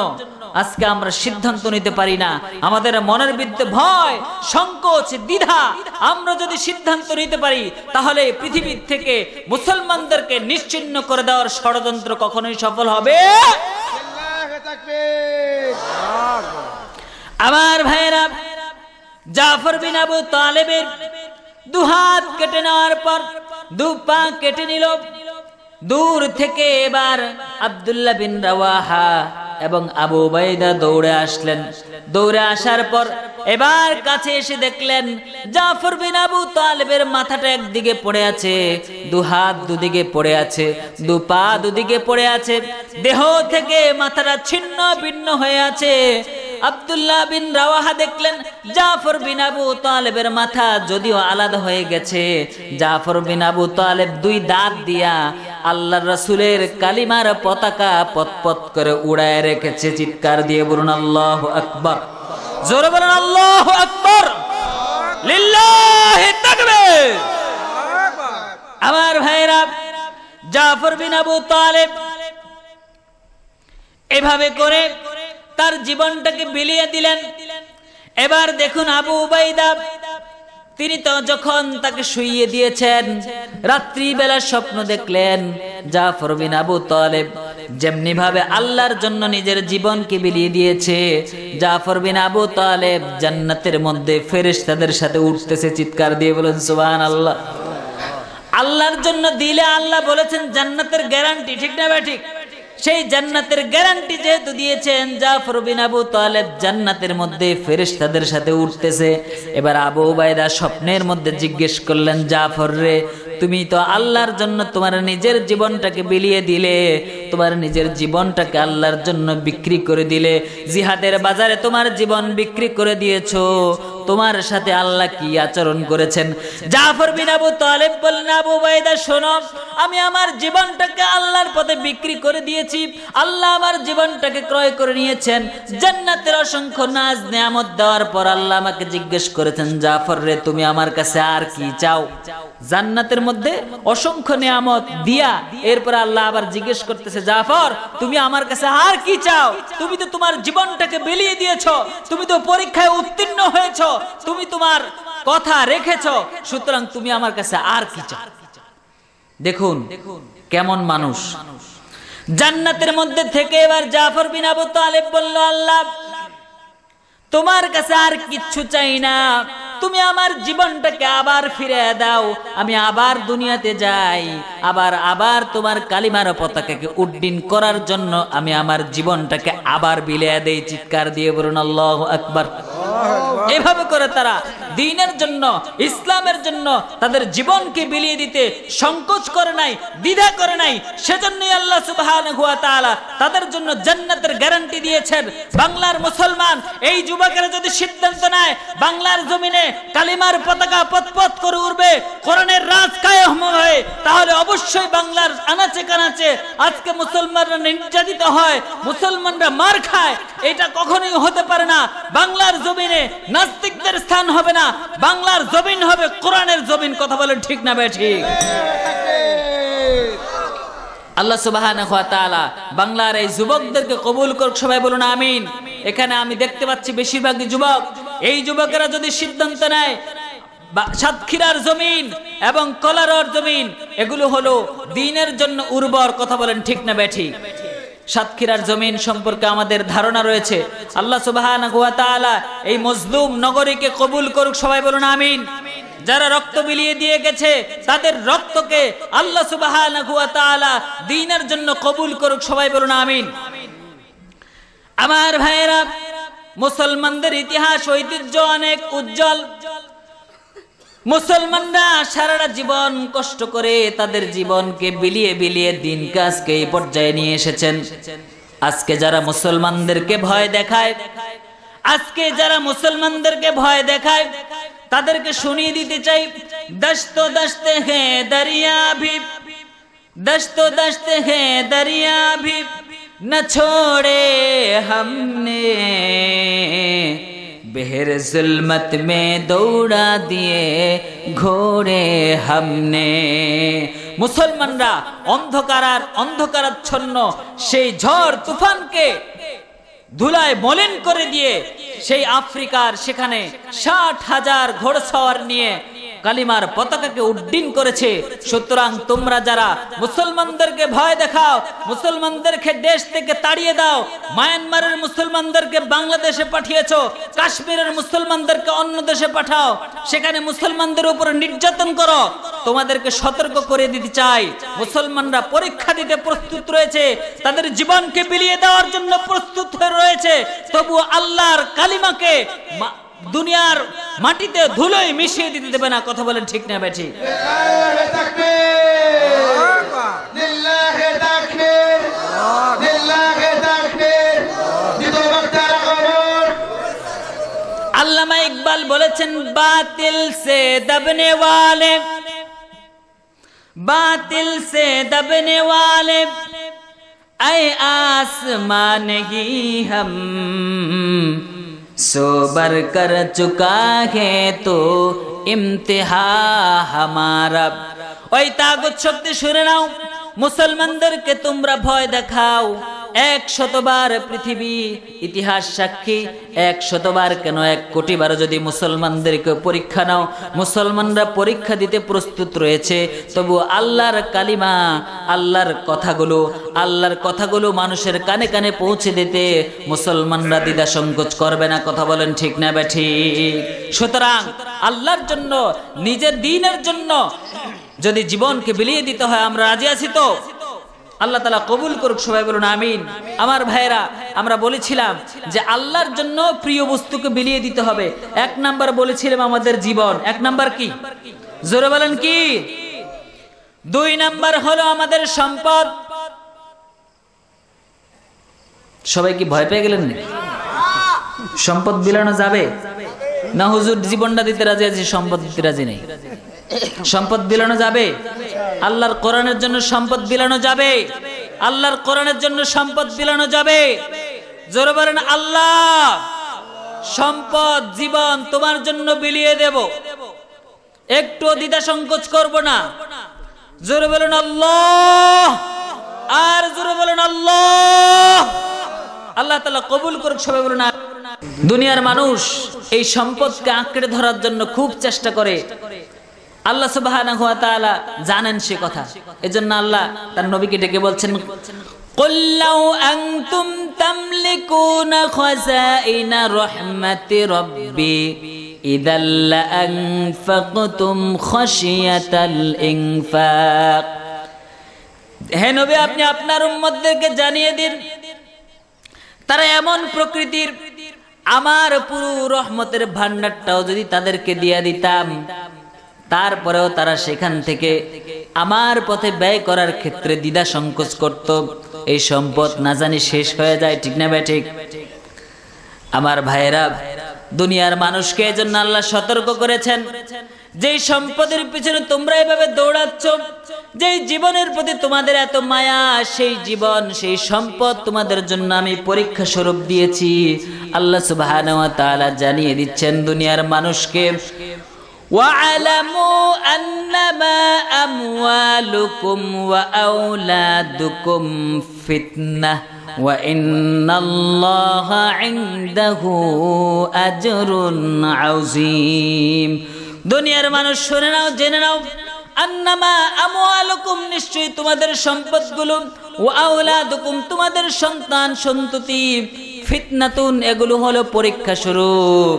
Speaker 1: আজকে আমরা সিদ্ধান্ত নিতে পারি না আমাদের মনের বিদ্যে ভয় সংকোচ দ্বিধা আমরা যদি সিদ্ধান্ত নিতে পারি তাহলে পৃথিবীর থেকে মুসলমানদেরকে নিশ্চিন্ন করে দেওয়ার ষড়যন্ত্র কখনোই সফল হবে আমার ভাইরা জাফর বিন আবু তালেবের দুহাত কেটে নেওয়ার পর দু পা কেটে নিল দূর থেকে এবার আবদুল্লাহ বিন রাওয়াহা এবং আবু বাইদা দৌড়ে আসলেন দৌড়ে আসার পর এবার কাছে এসে দেখলেন জাফর বিন আবু তালেবের মাথাটা একদিকে পড়ে আছে দু হাত দুদিকে পড়ে আছে দু পা দুদিকে পড়ে আছে দেহ থেকে মাথাটা ছিন্ন ভিন্ন হয়ে আছে আবদুল্লাহ বিন রাওয়াহা দেখলেন জাফর বিন আবু তালেবের মাথা যদিও আলাদা হয়ে গেছে জাফর বিন আবু তালেব দুই দাঁত দিয়া আল্লাহ রসুলের কালিমার পতাকা পতপত করে উড়ায় রেখেছে চিৎকার দিয়ে বলুন আল্লাহ আকবর জোরে বলুন আল্লাহ আকবর আমার ভাইরা জাফর বিন আবু তালেব এভাবে করে তার জীবনটাকে বিলিয়ে দিলেন এবার দেখুন আবু উবাইদা তিনি তো যখন তাকে শুইয়ে দিয়েছেন রাত্রিবেলা স্বপ্ন দেখলেন যা ফরবিন আবু তালেব যেমনি ভাবে আল্লাহর জন্য নিজের জীবনকে বিলিয়ে দিয়েছে যা ফরবিন আবু তালেব জান্নাতের মধ্যে তাদের সাথে উঠতেছে চিৎকার দিয়ে বলুন সুবাহ আল্লাহ আল্লাহর জন্য দিলে আল্লাহ বলেছেন জান্নাতের গ্যারান্টি ঠিক না বা ঠিক সেই জান্নাতের গ্যারান্টি যেহেতু দিয়েছেন জাফর বিন আবু তালেব জান্নাতের মধ্যে ফেরেস্তাদের সাথে উঠতেছে এবার আবু বাইরা স্বপ্নের মধ্যে জিজ্ঞেস করলেন জাফর রে তুমি তো আল্লাহর জন্য তোমার নিজের জীবনটাকে বিলিয়ে দিলে তোমার নিজের জীবনটাকে আল্লাহর জন্য বিক্রি করে দিলে জিহাদের বাজারে তোমার জীবন বিক্রি করে দিয়েছো তোমার সাথে আল্লাহ কি আচরণ করেছেন জাফর বিন আবু তালেব বললেন আবু বাইদা শোনো আমি আমার জীবনটাকে আল্লাহর পথে বিক্রি করে দিয়েছি আল্লাহ আমার জীবনটাকে ক্রয় করে নিয়েছেন জান্নাতের অসংখ্য নাজ নিয়ামত দেওয়ার পর আল্লাহ আমাকে জিজ্ঞেস করেছেন জাফর রে তুমি আমার কাছে আর কি চাও জান্নাতের মধ্যে অসংখ্য নিয়ামত দিয়া এরপর আল্লাহ আবার জিজ্ঞেস করতেছে জাফর তুমি আমার কাছে আর কি চাও তুমি তো তোমার জীবনটাকে বেলিয়ে দিয়েছো তুমি তো পরীক্ষায় উত্তীর্ণ হয়েছো তুমি তোমার কথা রেখেছ সুতরাং তুমি আমার কাছে আর কি চাও দেখুন কেমন মানুষ জান্নাতের মধ্যে থেকে এবার জাফর বিন আবু তালেব বলল আল্লাহ তোমার কাছে আর কিচ্ছু চাই না তুমি আমার জীবনটাকে আবার ফিরে দাও আমি আবার দুনিয়াতে যাই আবার আবার তোমার কালিমার পতাকাকে উড্ডিন করার জন্য আমি আমার জীবনটাকে আবার বিলিয়ে দেই চিৎকার দিয়ে বলুন আল্লাহ আকবার এভাবে করে তারা দিনের জন্য ইসলামের জন্য তাদের জীবনকে বিলিয়ে দিতে সংকোচ করে নাই দ্বিধা করে নাই সেজন্যই আল্লাহ সুবহান হুয়া তাআলা তাদের জন্য জান্নাতের গ্যারান্টি দিয়েছেন বাংলার মুসলমান এই যুবকেরা যদি সিদ্ধান্ত নেয় বাংলার জমিনে কালিমার পতাকা পতপত করে উঠবে কোরআনের রাজ কায়ম হয় তাহলে অবশ্যই বাংলার আনাচে কানাচে আজকে মুসলমানরা নির্যাতিত হয় মুসলমানরা মার খায় এটা কখনোই হতে পারে না বাংলার জমিনে নাস্তিকদের স্থান হবে না বাংলার জমিন হবে কোরআনের জমিন কথা বলেন ঠিক না বে ঠিক আল্লাহ সুবাহ বাংলার এই যুবকদেরকে কবুল করুক সবাই বলুন আমিন এখানে আমি দেখতে পাচ্ছি বেশিরভাগই যুবক এই যুবকেরা যদি সিদ্ধান্ত নেয় সাতক্ষীরার জমিন এবং কলারর জমিন এগুলো হলো দিনের জন্য উর্বর কথা বলেন ঠিক না ব্যাঠি সাতক্ষীরার জমিন সম্পর্কে আমাদের ধারণা রয়েছে আল্লাহ সুবাহ এই মজলুম নগরীকে কবুল করুক সবাই বলুন আমিন যারা রক্ত বিলিয়ে দিয়ে গেছে তাদের রক্তকে আল্লাহ সুবাহ দিনের জন্য কবুল করুক সবাই বলুন আমিন আমার ভাইয়েরা মুসলমানদের ইতিহাস ঐতিহ্য অনেক উজ্জ্বল মুসলমানরা সারাটা জীবন কষ্ট করে তাদের জীবনকে বিলিয়ে বিলিয়ে দিন কাজকে এই পর্যায়ে নিয়ে এসেছেন আজকে যারা মুসলমানদেরকে ভয় দেখায় আজকে যারা মুসলমানদেরকে ভয় দেখায় তাদেরকে শুনিয়ে দিতে চাই দস্ত দস্তে হে দরিয়া ভি দস্ত দস্তে হে দরিয়া ভি न छोड़े हमने बेहर जुलमत में দৌড়া দিয়ে ঘোরে हमने মুসলমানরা অন্ধকার আর অন্ধকারাচ্ছন্ন সেই ঝড় তুফানকে ধুলায় মলিন করে দিয়ে সেই আফ্রিকার সেখানে ষাট হাজার ঘোড়সওয়ার নিয়ে কালিমার পতাকাকে উড্ডিন করেছে সুতরাং তোমরা যারা মুসলমানদেরকে ভয় দেখাও মুসলমানদেরকে দেশ থেকে তাড়িয়ে দাও মায়ানমারের মুসলমানদেরকে বাংলাদেশে পাঠিয়েছ কাশ্মীরের মুসলমানদেরকে অন্য দেশে পাঠাও সেখানে মুসলমানদের উপর নির্যাতন করো তোমাদেরকে সতর্ক করে দিতে চাই মুসলমানরা পরীক্ষা দিতে প্রস্তুত রয়েছে তাদের জীবনকে বিলিয়ে দেওয়ার জন্য প্রস্তুত হয়ে রয়েছে তবু আল্লাহর কালিমাকে দুনিয়ার মাটিতে ধুলোই মিশিয়ে দিতে দেবে না কথা বলেন ঠিক না বেঠি আল্লামা ইকবাল বলেছেন বাতিল সে দাবনে ওয়ালে বাতিল সে দাবনে ওয়ালে আই আসমান ही হাম सोबर कर चुका है तो इम्तिहा हमारा ওই তাগুত शब्द শুনে মুসলমানদেরকে তোমরা ভয় দেখাও এক শতবার পৃথিবী ইতিহাস সাক্ষী এক শতবার কেন এক কোটি বার যদি মুসলমানদেরকে পরীক্ষা নাও মুসলমানরা পরীক্ষা দিতে প্রস্তুত রয়েছে তবু আল্লাহর কালিমা আল্লাহর কথাগুলো আল্লাহর কথাগুলো মানুষের কানে কানে পৌঁছে দিতে মুসলমানরা দ্বিধা সংকোচ করবে না কথা বলেন ঠিক না ব্যাঠি সুতরাং আল্লাহর জন্য নিজের দিনের জন্য যদি জীবনকে বিলিয়ে দিতে হয় আমরা রাজি আছি তো আল্লাহ তালা কবুল করুক সবাই বলুন আমিন আমার ভাইরা আমরা বলেছিলাম যে আল্লাহর জন্য প্রিয় বস্তুকে বিলিয়ে দিতে হবে এক নাম্বার বলেছিলাম আমাদের জীবন এক নাম্বার কি জোরে বলেন কি দুই নাম্বার হলো আমাদের সম্পদ সবাই কি ভয় পেয়ে গেলেন সম্পদ বিলানো যাবে না হুজুর জীবনটা দিতে রাজি আছে সম্পদ দিতে রাজি নেই সম্পদ বিলানো যাবে আল্লাহর কোরআনের জন্য সম্পদ বিলানো যাবে আল্লাহর কোরআনের জন্য সম্পদ বিলানো যাবে জোরে বলেন আল্লাহ সম্পদ জীবন তোমার জন্য বিলিয়ে দেব একটু দ্বিধা সংকোচ করব না জোরে বলেন আল্লাহ আর জোরে বলেন আল্লাহ আল্লাহ তালা কবুল করুক সবাই বলুন দুনিয়ার মানুষ এই সম্পদকে আঁকড়ে ধরার জন্য খুব চেষ্টা করে আল্লাহ সুবাহ জানেন সে কথা এজন্য আল্লাহ তার নবীকে ডেকে বলছেন আপনি আপনার উম্মতদেরকে জানিয়ে দিন তারা এমন প্রকৃতির আমার পুরো রহমতের ভান্ডারটাও যদি তাদেরকে দিয়া দিতাম তারপরেও তারা সেখান থেকে আমার পথে ব্যয় করার ক্ষেত্রে দ্বিধা সংকোচ করত এই সম্পদ না জানি শেষ হয়ে যায় ঠিক না ভাই ঠিক আমার ভাইয়েরা দুনিয়ার মানুষকে এই জন্য আল্লাহ সতর্ক করেছেন যেই সম্পদের পিছনে তোমরা এভাবে দৌড়াচ্ছ যেই জীবনের প্রতি তোমাদের এত মায়া সেই জীবন সেই সম্পদ তোমাদের জন্য আমি পরীক্ষা স্বরূপ দিয়েছি আল্লাহ সুবাহ জানিয়ে দিচ্ছেন দুনিয়ার মানুষকে واعلموا انما اموالكم واولادكم فتنه وان الله عنده اجر عظيم দুনিয়ার মানুষ শুনে নাও জেনে নাও আন্নামা আমওয়ালুকুম নিশ্চয়ই তোমাদের সম্পদগুলো ও আওলাদুকুম তোমাদের সন্তান সন্ততি ফিতনাতুন এগুলো হলো পরীক্ষা স্বরূপ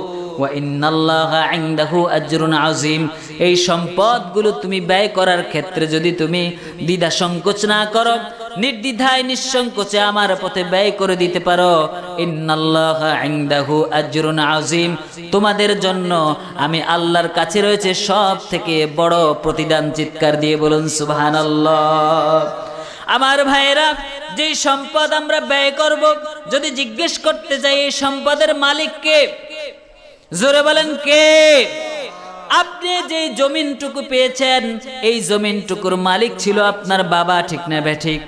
Speaker 1: এই সম্পদগুলো তুমি ব্যয় করার ক্ষেত্রে যদি তুমি দ্বিধা সংকোচ না করো নির্দ্বিধায় নিঃসংকোচে আমার পথে ব্যয় করে দিতে পারো আজিম তোমাদের জন্য আমি আল্লাহর কাছে রয়েছে সব থেকে বড় প্রতিদান চিৎকার দিয়ে বলুন সুবাহান আমার ভাইয়েরা যে সম্পদ আমরা ব্যয় করব যদি জিজ্ঞেস করতে যাই এই সম্পদের মালিককে জোরে বলেন কে আপনি যে জমিনটুকু পেয়েছেন এই জমিনটুকুর মালিক ছিল আপনার বাবা ঠিক না বেঠিক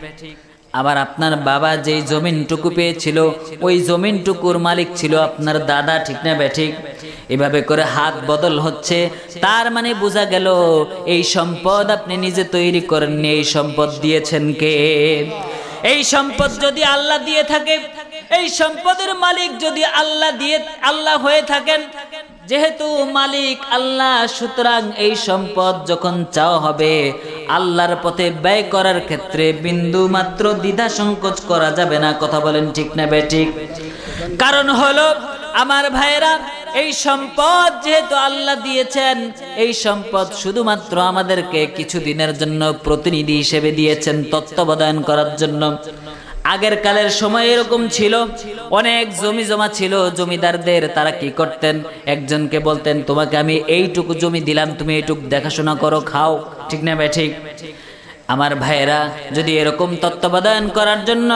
Speaker 1: আবার আপনার বাবা যেই জমিনটুকু পেয়েছিল ওই জমিনটুকুর মালিক ছিল আপনার দাদা ঠিক না ব্যাঠিক এভাবে করে হাত বদল হচ্ছে তার মানে বোঝা গেল এই সম্পদ আপনি নিজে তৈরি করেননি এই সম্পদ দিয়েছেন কে এই সম্পদ যদি আল্লাহ দিয়ে থাকে এই সম্পদের মালিক যদি আল্লাহ দিয়ে আল্লাহ হয়ে থাকেন যেহেতু মালিক আল্লাহ সুতরাং এই সম্পদ যখন চাওয়া হবে আল্লাহর পথে ব্যয় করার ক্ষেত্রে বিন্দু মাত্র দ্বিধা সংকোচ করা যাবে না কথা বলেন ঠিক না বে ঠিক কারণ হলো আমার ভাইরা এই সম্পদ যেহেতু আল্লাহ দিয়েছেন এই সম্পদ শুধুমাত্র আমাদেরকে কিছুদিনের জন্য প্রতিনিধি হিসেবে দিয়েছেন তত্ত্বাবধান করার জন্য আগের কালের সময় এরকম ছিল অনেক জমি জমা ছিল জমিদারদের তারা কি করতেন একজনকে বলতেন তোমাকে আমি এইটুকু জমি দিলাম তুমি এইটুকু দেখাশোনা করো খাও ঠিক না ভাই ঠিক আমার ভাইয়েরা যদি এরকম তত্ত্বাবধান করার জন্য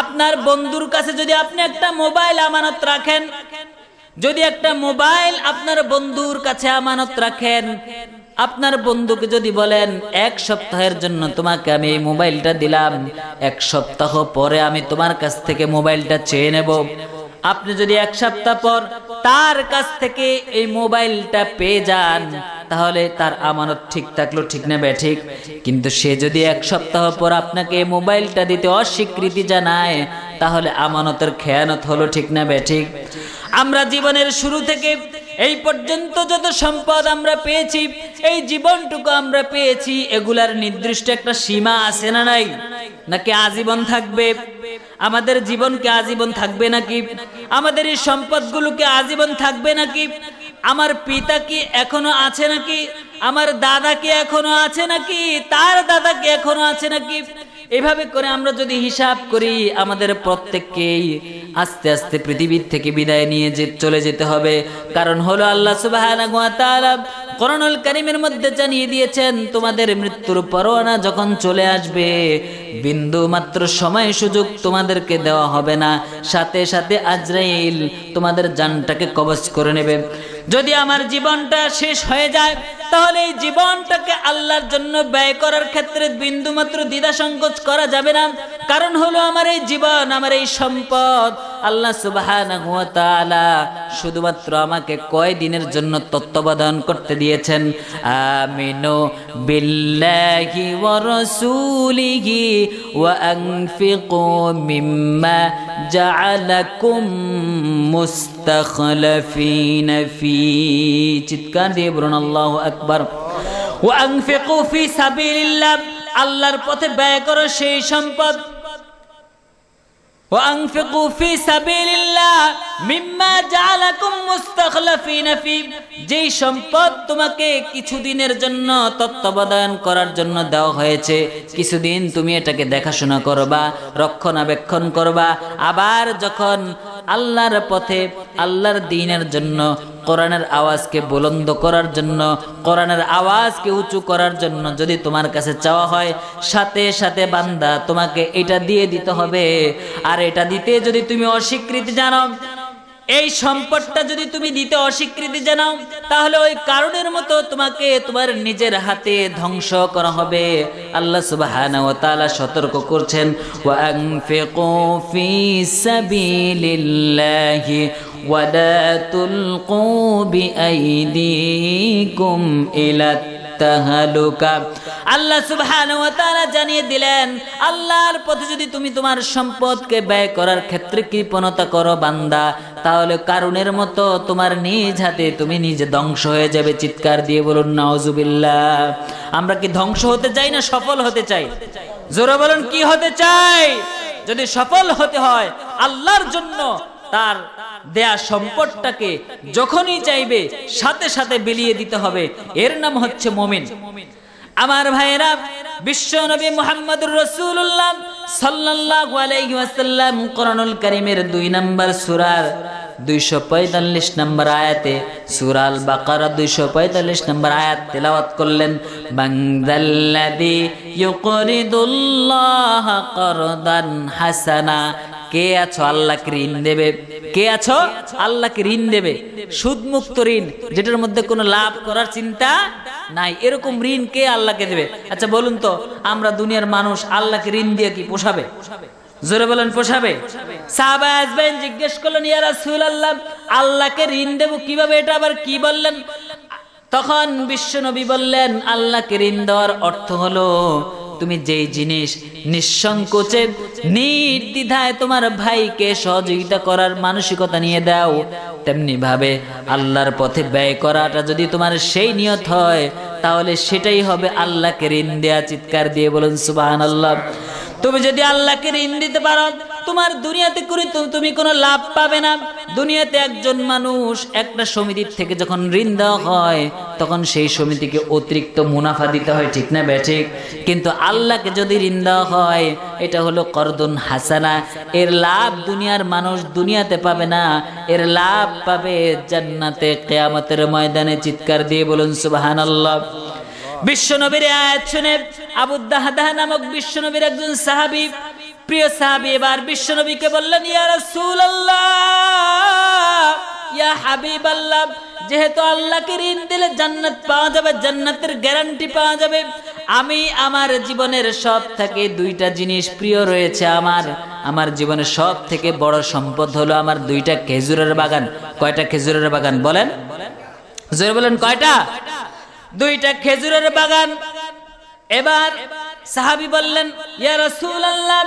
Speaker 1: আপনার বন্ধুর কাছে যদি আপনি একটা মোবাইল আমানত রাখেন যদি একটা মোবাইল আপনার বন্ধুর কাছে আমানত রাখেন আপনার বন্ধুকে যদি বলেন এক সপ্তাহের জন্য তোমাকে আমি এই মোবাইলটা দিলাম এক সপ্তাহ পরে আমি তোমার কাছ থেকে মোবাইলটা চেয়ে নেব আপনি যদি এক সপ্তাহ পর তার কাছ থেকে এই মোবাইলটা পেয়ে যান তাহলে তার আমানত ঠিক থাকলো ঠিক না ঠিক কিন্তু সে যদি এক সপ্তাহ পর আপনাকে এই মোবাইলটা দিতে অস্বীকৃতি জানায় তাহলে আমানতের খেয়ানত হলো ঠিক না ঠিক আমরা জীবনের শুরু থেকে এই পর্যন্ত যত সম্পদ আমরা পেয়েছি এই জীবনটুকু আমরা পেয়েছি এগুলার নির্দিষ্ট একটা সীমা আছে না নাই নাকি আজীবন থাকবে আমাদের জীবনকে আজীবন থাকবে নাকি আমাদের এই সম্পদগুলোকে আজীবন থাকবে নাকি আমার পিতা কি এখনো আছে নাকি আমার দাদা কি এখনো আছে নাকি তার দাদা কি এখনো আছে নাকি এভাবে করে আমরা যদি হিসাব করি আমাদের প্রত্যেককেই আস্তে আস্তে পৃথিবীর থেকে বিদায় নিয়ে যে চলে যেতে হবে কারণ হলো আল্লাহ সুবাহ করণুল করিমের মধ্যে জানিয়ে দিয়েছেন তোমাদের মৃত্যুর পরোয়ানা যখন চলে আসবে বিন্দু মাত্র সময় সুযোগ তোমাদেরকে দেওয়া হবে না সাথে সাথে আজরাইল তোমাদের যানটাকে কবচ করে নেবে যদি আমার জীবনটা শেষ হয়ে যায় তাহলে এই জীবনটাকে আল্লাহর জন্য ব্যয় করার ক্ষেত্রে বিন্দুমাত্র দ্বিধা সংকোচ করা যাবে না কারণ হলো আমার এই জীবন আমার এই সম্পদ আল্লাহ সুবাহ শুধুমাত্র আমাকে কয় দিনের জন্য তত্ত্বাবধান করতে দিয়েছেন আমিনো বিল্লাহি ওয়া রাসূলিহি ওয়া আনফিকু মিম্মা জাআলাকুম মুসলিম মুস্তাখলাফিন ফি চিৎকার দিয়ে বলুন আল্লাহু আকবার ওয়া আনফিকু ফি সাবিলিল্লাহ আল্লাহর পথে ব্যয় করো সেই সম্পদ وأنفقوا في سبيل الله مما جعلكم مستخلفين فيه যেই সম্পদ তোমাকে কিছুদিনের জন্য তত্ত্বাবধান করার জন্য দেওয়া হয়েছে কিছুদিন তুমি এটাকে দেখাশোনা করবা রক্ষণাবেক্ষণ করবা আবার যখন আল্লাহর পথে আল্লাহর দিনের জন্য কোরআনের আওয়াজকে বুলন্দ করার জন্য কোরআনের আওয়াজকে উঁচু করার জন্য যদি তোমার কাছে চাওয়া হয় সাথে সাথে বান্দা তোমাকে এটা দিয়ে দিতে হবে আর এটা দিতে যদি তুমি অস্বীকৃতি জানো এই সম্পদটা যদি তুমি দিতে অস্বীকৃতি জানাও তাহলে ওই কারণের মতো তোমাকে তোমার নিজের হাতে ধ্বংস করা হবে আল্লাহ সুবহান ও তালা সতর্ক করছেন ওয়াংফিকু ফি সাবিলিল্লাহি ওয়ালা ইলা আল্লাহ জানিয়ে দিলেন আল্লাহর পথে যদি তুমি তোমার সম্পদকে ব্যয় করার ক্ষেত্রে কৃপণতা করো বান্দা তাহলে মতো তোমার নিজ হাতে তুমি নিজে ধ্বংস হয়ে যাবে চিৎকার দিয়ে বলুন নাউজুবিল্লাহ আমরা কি ধ্বংস হতে চাই না সফল হতে চাই জোরে বলুন কি হতে চাই যদি সফল হতে হয় আল্লাহর জন্য তার দেয়া সম্পদটাকে যখনই চাইবে সাথে সাথে বিলিয়ে দিতে হবে এর নাম হচ্ছে মোমিন আমার ভাইরা বিশ্ব নবী মোহাম্মদ রসুল্লাহ নম্বর নম্বর আয়াতে সুরাল বাকার দুইশো পঁয়তাল্লিশ নম্বর আয়াত তেলাওয়াত করলেন ইউকরিদুল্লাহ করদান হাসানা কে আছো আল্লাহকে ঋণ দেবে কে আছো আল্লাহকে ঋণ দেবে সুদমুক্ত ঋণ যেটার মধ্যে কোনো লাভ করার চিন্তা নাই এরকম ঋণ কে আল্লাহকে দেবে আচ্ছা বলুন তো আমরা দুনিয়ার মানুষ আল্লাহকে ঋণ দিয়ে কি পোষাবে জোরে বলেন পোষাবে সাহাবা আসবেন জিজ্ঞেস করলেন ইয়া রাসূলুল্লাহ আল্লাহকে ঋণ দেব কিভাবে এটা আবার কি বললেন তখন বিশ্বনবী বললেন আল্লাহকে ঋণ দেওয়ার অর্থ হলো তুমি যেই জিনিস নিঃসংকোচে নির্দ্বিধায় তোমার ভাইকে সহযোগিতা করার মানসিকতা নিয়ে দাও তেমনি ভাবে আল্লাহর পথে ব্যয় করাটা যদি তোমার সেই নিয়ত হয় তাহলে সেটাই হবে আল্লাহকে ঋণ দেয়া চিৎকার দিয়ে বলুন সুবাহ আল্লাহ তুমি যদি আল্লাহকে ঋণ দিতে পারো তোমার দুনিয়াতে করে তুমি কোনো লাভ পাবে না দুনিয়াতে একজন মানুষ একটা সমিতির থেকে যখন ঋণ দেওয়া হয় তখন সেই সমিতিকে অতিরিক্ত মুনাফা দিতে হয় ঠিক না ব্যাঠিক কিন্তু আল্লাহকে যদি ঋণ দেওয়া হয় এটা হলো করদন হাসানা এর লাভ দুনিয়ার মানুষ দুনিয়াতে পাবে না এর লাভ পাবে জান্নাতে কেয়ামতের ময়দানে চিৎকার দিয়ে বলুন সুবাহান আল্লাহ বিশ্বনবীর আয়াত শুনে আবুদ্দাহাদা নামক বিশ্বনবীর একজন সাহাবি প্রিয় সাহাবি এবার নবীকে বললেন ইয়া ইয়া যেহেতু আল্লাহকে ঋণ দিলে জান্নাত পাওয়া যাবে জান্নাতের গ্যারান্টি পাওয়া যাবে আমি আমার জীবনের সব থেকে দুইটা জিনিস প্রিয় রয়েছে আমার আমার জীবনের সব থেকে বড় সম্পদ হলো আমার দুইটা খেজুরের বাগান কয়টা খেজুরের বাগান বলেন জোরে বলেন কয়টা দুইটা খেজুরের বাগান এবার সাহাবি বললেন ইয়া রাসূলুল্লাহ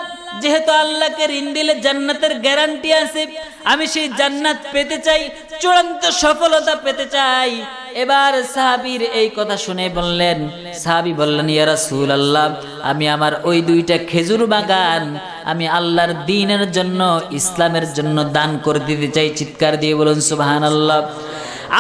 Speaker 1: যেহেতু আল্লাহকে ঋণ দিলে জান্নাতের গ্যারান্টি আছে আমি সেই জান্নাত পেতে চাই চূড়ান্ত সফলতা পেতে চাই এবার সাহাবির এই কথা শুনে বললেন সাহাবি বললেন ইয়া রাসূল আল্লাহ আমি আমার ওই দুইটা খেজুর বাগান আমি আল্লাহর দিনের জন্য ইসলামের জন্য দান করে দিতে চাই চিৎকার দিয়ে বলুন সুবহানাল্লাহ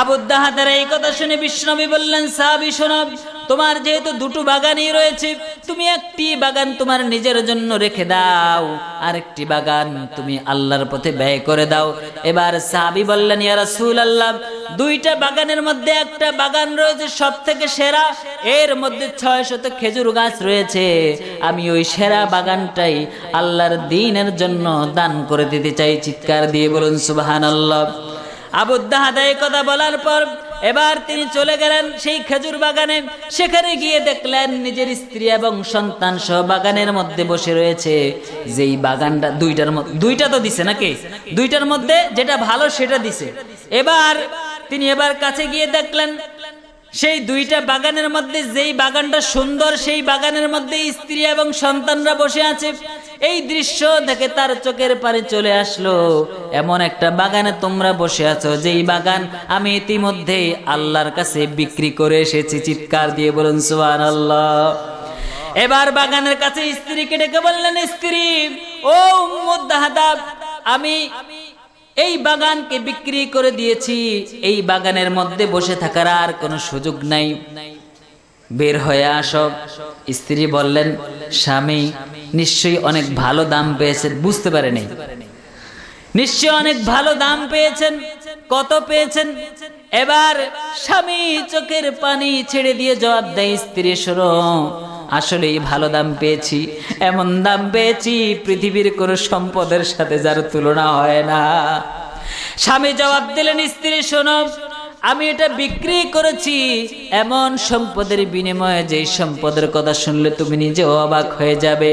Speaker 1: আবুদ্দাহাদের এই কথা শুনে বিষ্ণবী বললেন সাহাবি শোনাব তোমার যেহেতু দুটো বাগানই রয়েছে তুমি একটি বাগান তোমার নিজের জন্য রেখে দাও আরেকটি বাগান তুমি আল্লাহর পথে ব্যয় করে দাও এবার সাহাবি বললেন ইয়া আল্লাহ দুইটা বাগানের মধ্যে একটা বাগান রয়েছে সব থেকে সেরা এর মধ্যে ছয় শত খেজুর গাছ রয়েছে আমি ওই সেরা বাগানটাই আল্লাহর দিনের জন্য দান করে দিতে চাই চিৎকার দিয়ে বলুন সুবাহান আল্লাহ এই কথা বলার পর এবার তিনি চলে গেলেন সেই খেজুর বাগানে সেখানে গিয়ে দেখলেন নিজের স্ত্রী এবং সন্তান সহ বাগানের মধ্যে বসে রয়েছে যেই বাগানটা দুইটার মধ্যে দুইটা তো দিছে নাকি দুইটার মধ্যে যেটা ভালো সেটা দিছে এবার তিনি এবার কাছে গিয়ে দেখলেন সেই দুইটা বাগানের মধ্যে যেই বাগানটা সুন্দর সেই বাগানের মধ্যে স্ত্রী এবং সন্তানরা বসে আছে এই দৃশ্য দেখে তার চোখের পারে চলে আসলো এমন একটা বাগানে তোমরা বসে আছো যেই বাগান আমি ইতিমধ্যে আল্লাহর কাছে বিক্রি করে এসেছি চিৎকার দিয়ে বলুন সুহান আল্লাহ এবার বাগানের কাছে স্ত্রীকে ডেকে বললেন স্ত্রী ও আমি এই বাগানকে বিক্রি করে দিয়েছি এই বাগানের মধ্যে বসে থাকার আর কোনো সুযোগ নাই বের হয়ে আসক স্ত্রী বললেন স্বামী নিশ্চয়ই অনেক ভালো দাম পেয়েছেন বুঝতে পারেনি নিশ্চয় অনেক ভালো দাম পেয়েছেন কত পেয়েছেন এবার স্বামী চোখের পানি ছেড়ে দিয়ে জবাব দেয় স্ত্রী সরো আসলে ভালো দাম পেয়েছি এমন দাম পেয়েছি পৃথিবীর কোন সম্পদের সাথে যার তুলনা হয় না স্বামী জবাব দিলেন স্ত্রী শোনো আমি এটা বিক্রি করেছি এমন সম্পদের বিনিময়ে যে সম্পদের কথা শুনলে তুমি নিজে অবাক হয়ে যাবে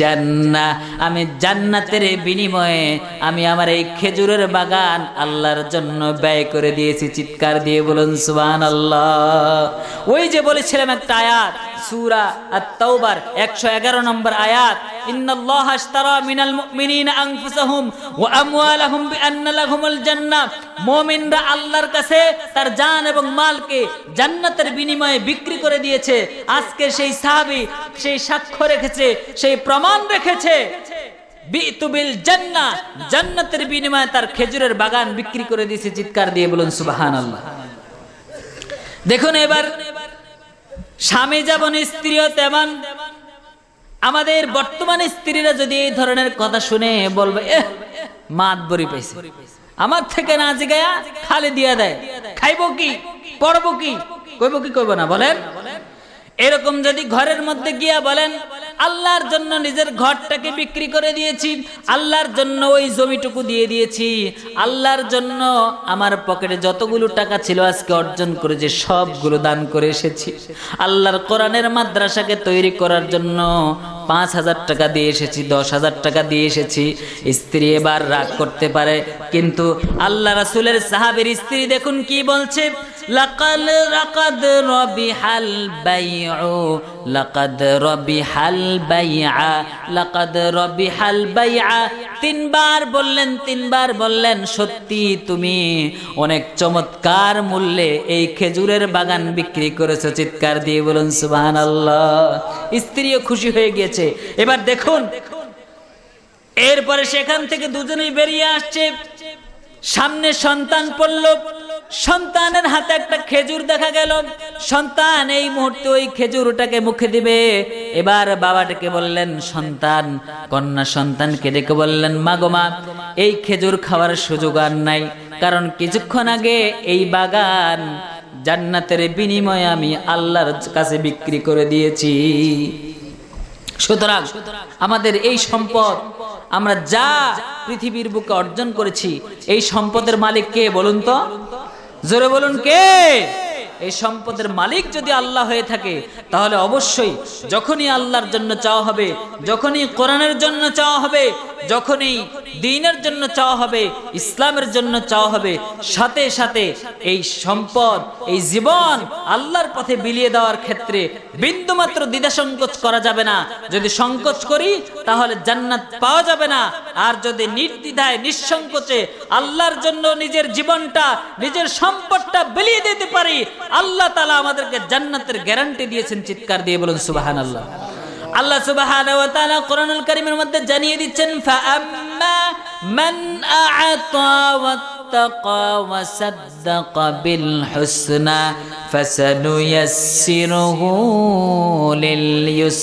Speaker 1: জান্না আমি জান্নাতের বিনিময়ে আমি আমার এই খেজুরের বাগান আল্লাহর জন্য ব্যয় করে দিয়েছি চিৎকার দিয়ে বলুন সুবহানাল্লাহ আল্লাহ ওই যে বলেছিলাম একটা আয়াত সুরা আত্তাওবার একশো এগারো নম্বর আয়াত ইন্নাল্লাহ আশতারা মিনাল মুমিনিনা আনফুসাহুম ওয়া আমওয়ালাহুম বিআন্না লাহুমুল জান্নাহ মুমিনরা আল্লাহর কাছে তার জান এবং মালকে জান্নাতের বিনিময়ে বিক্রি করে দিয়েছে আজকে সেই সাহাবী সেই সাক্ষ্য রেখেছে সেই প্রমাণ রেখেছে বিতুবিল জান্না জান্নাতের বিনিময়ে তার খেজুরের বাগান বিক্রি করে দিয়েছে চিৎকার দিয়ে বলুন সুবহানাল্লাহ দেখুন এবার স্বামী যেমন স্ত্রীও তেমন আমাদের বর্তমান স্ত্রীরা যদি এই ধরনের কথা শুনে বলবে এ মাত বরি পাইছে আমার থেকে না জিগায়া খালি দিয়ে দেয় খাইব কি পড়বো কি কইব কি কইব না বলেন এরকম যদি ঘরের মধ্যে গিয়া বলেন আল্লাহর জন্য নিজের ঘরটাকে বিক্রি করে দিয়েছি আল্লাহর জন্য ওই জমিটুকু দিয়ে দিয়েছি আল্লাহর জন্য আমার পকেটে যতগুলো টাকা ছিল আজকে অর্জন যে সবগুলো দান করে এসেছি আল্লাহর কোরআনের মাদ্রাসাকে তৈরি করার জন্য পাঁচ হাজার টাকা দিয়ে এসেছি দশ হাজার টাকা দিয়ে এসেছি স্ত্রী এবার রাগ করতে পারে কিন্তু আল্লাহ রাসুলের সাহাবের স্ত্রী দেখুন কি বলছে লাকাদ রাকাদ রবিহাল বাইউ লাকাদ রবিহাল বাইআ লাকাদ রবিহাল বাইআ তিনবার বললেন তিনবার বললেন সত্যি তুমি অনেক চমৎকার মূল্যে এই খেজুরের বাগান বিক্রি করেছো চিৎকার দিয়ে বলুন আল্লাহ স্ত্রীও খুশি হয়ে গেছে এবার দেখুন এরপরে সেখান থেকে দুজনেই বেরিয়ে আসছে সামনে সন্তান পড়ল সন্তানের হাতে একটা খেজুর দেখা গেল সন্তান এই মুহূর্তে ওই খেজুরটাকে মুখে দিবে এবার বাবাটাকে বললেন সন্তান কন্যা সন্তানকে ডেকে বললেন মাগোমা মা এই খেজুর খাওয়ার সুযোগ আর নাই কারণ কিছুক্ষণ আগে এই বাগান জান্নাতের বিনিময়ে আমি আল্লাহর কাছে বিক্রি করে দিয়েছি সুতরাং আমাদের এই সম্পদ আমরা যা পৃথিবীর বুকে অর্জন করেছি এই সম্পদের মালিক কে বলুন তো জোরে বলুন কে এই সম্পদের মালিক যদি আল্লাহ হয়ে থাকে তাহলে অবশ্যই যখনই আল্লাহর জন্য চাওয়া হবে যখনই কোরআনের জন্য চাওয়া হবে যখনই দিনের জন্য চাওয়া হবে ইসলামের জন্য চাওয়া হবে সাথে সাথে এই সম্পদ এই জীবন আল্লাহর পথে বিলিয়ে দেওয়ার ক্ষেত্রে বিন্দুমাত্র দ্বিধা সংকোচ করা যাবে না যদি সংকোচ করি তাহলে জান্নাত পাওয়া যাবে না আর যদি নির্দ্বিধায় নিঃসংকোচে আল্লাহর জন্য নিজের জীবনটা নিজের সম্পদটা বিলিয়ে দিতে পারি আল্লাহ তালা আমাদেরকে জান্নাতের গ্যারান্টি দিয়েছেন চিৎকার দিয়ে বলুন সুবাহান আল্লাহ আল্লাহ সুবাহান তালা কোরআনুল করিমের মধ্যে জানিয়ে দিচ্ছেন মান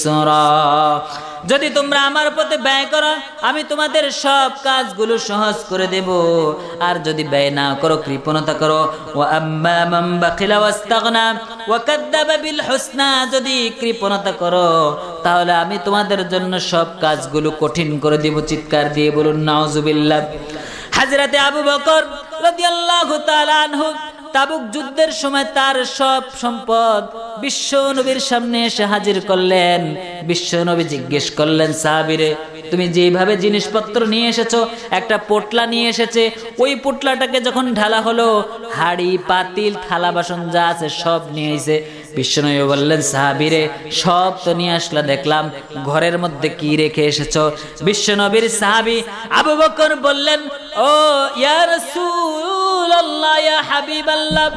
Speaker 1: যদি তোমরা আমার পথে ব্যয় করো আমি তোমাদের সব কাজগুলো সহজ করে দেব আর যদি ব্যয় না করো কৃপণতা করো যদি কৃপণতা করো তাহলে আমি তোমাদের জন্য সব কাজগুলো কঠিন করে দেব চিৎকার দিয়ে বলুন নাওজুবিল্লাহ হাজরাতে আবু বকর তাবুক যুদ্ধের সময় তার সব সম্পদ বিশ্ব নবীর সামনে এসে হাজির করলেন বিশ্ব নবী জিজ্ঞেস করলেন সাহাবিরে তুমি যেভাবে জিনিসপত্র নিয়ে এসেছো একটা পোটলা নিয়ে এসেছে ওই পোটলাটাকে যখন ঢালা হলো হাড়ি পাতিল থালা বাসন যা আছে সব নিয়ে এসে বিষ্ণনবী বললেন সাহাবিরে সব তো নিয়ে আসলা দেখলাম ঘরের মধ্যে কি রেখে এসেছো বিশ্বনবীর সাহাবি আবু বকর বললেন ও ইয়ার ইয়া হাবিবাল্লাহ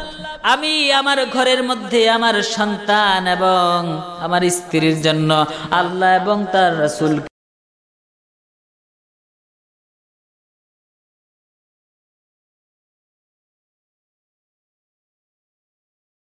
Speaker 1: আমি আমার ঘরের মধ্যে আমার সন্তান এবং আমার স্ত্রীর জন্য আল্লাহ এবং তার রসুল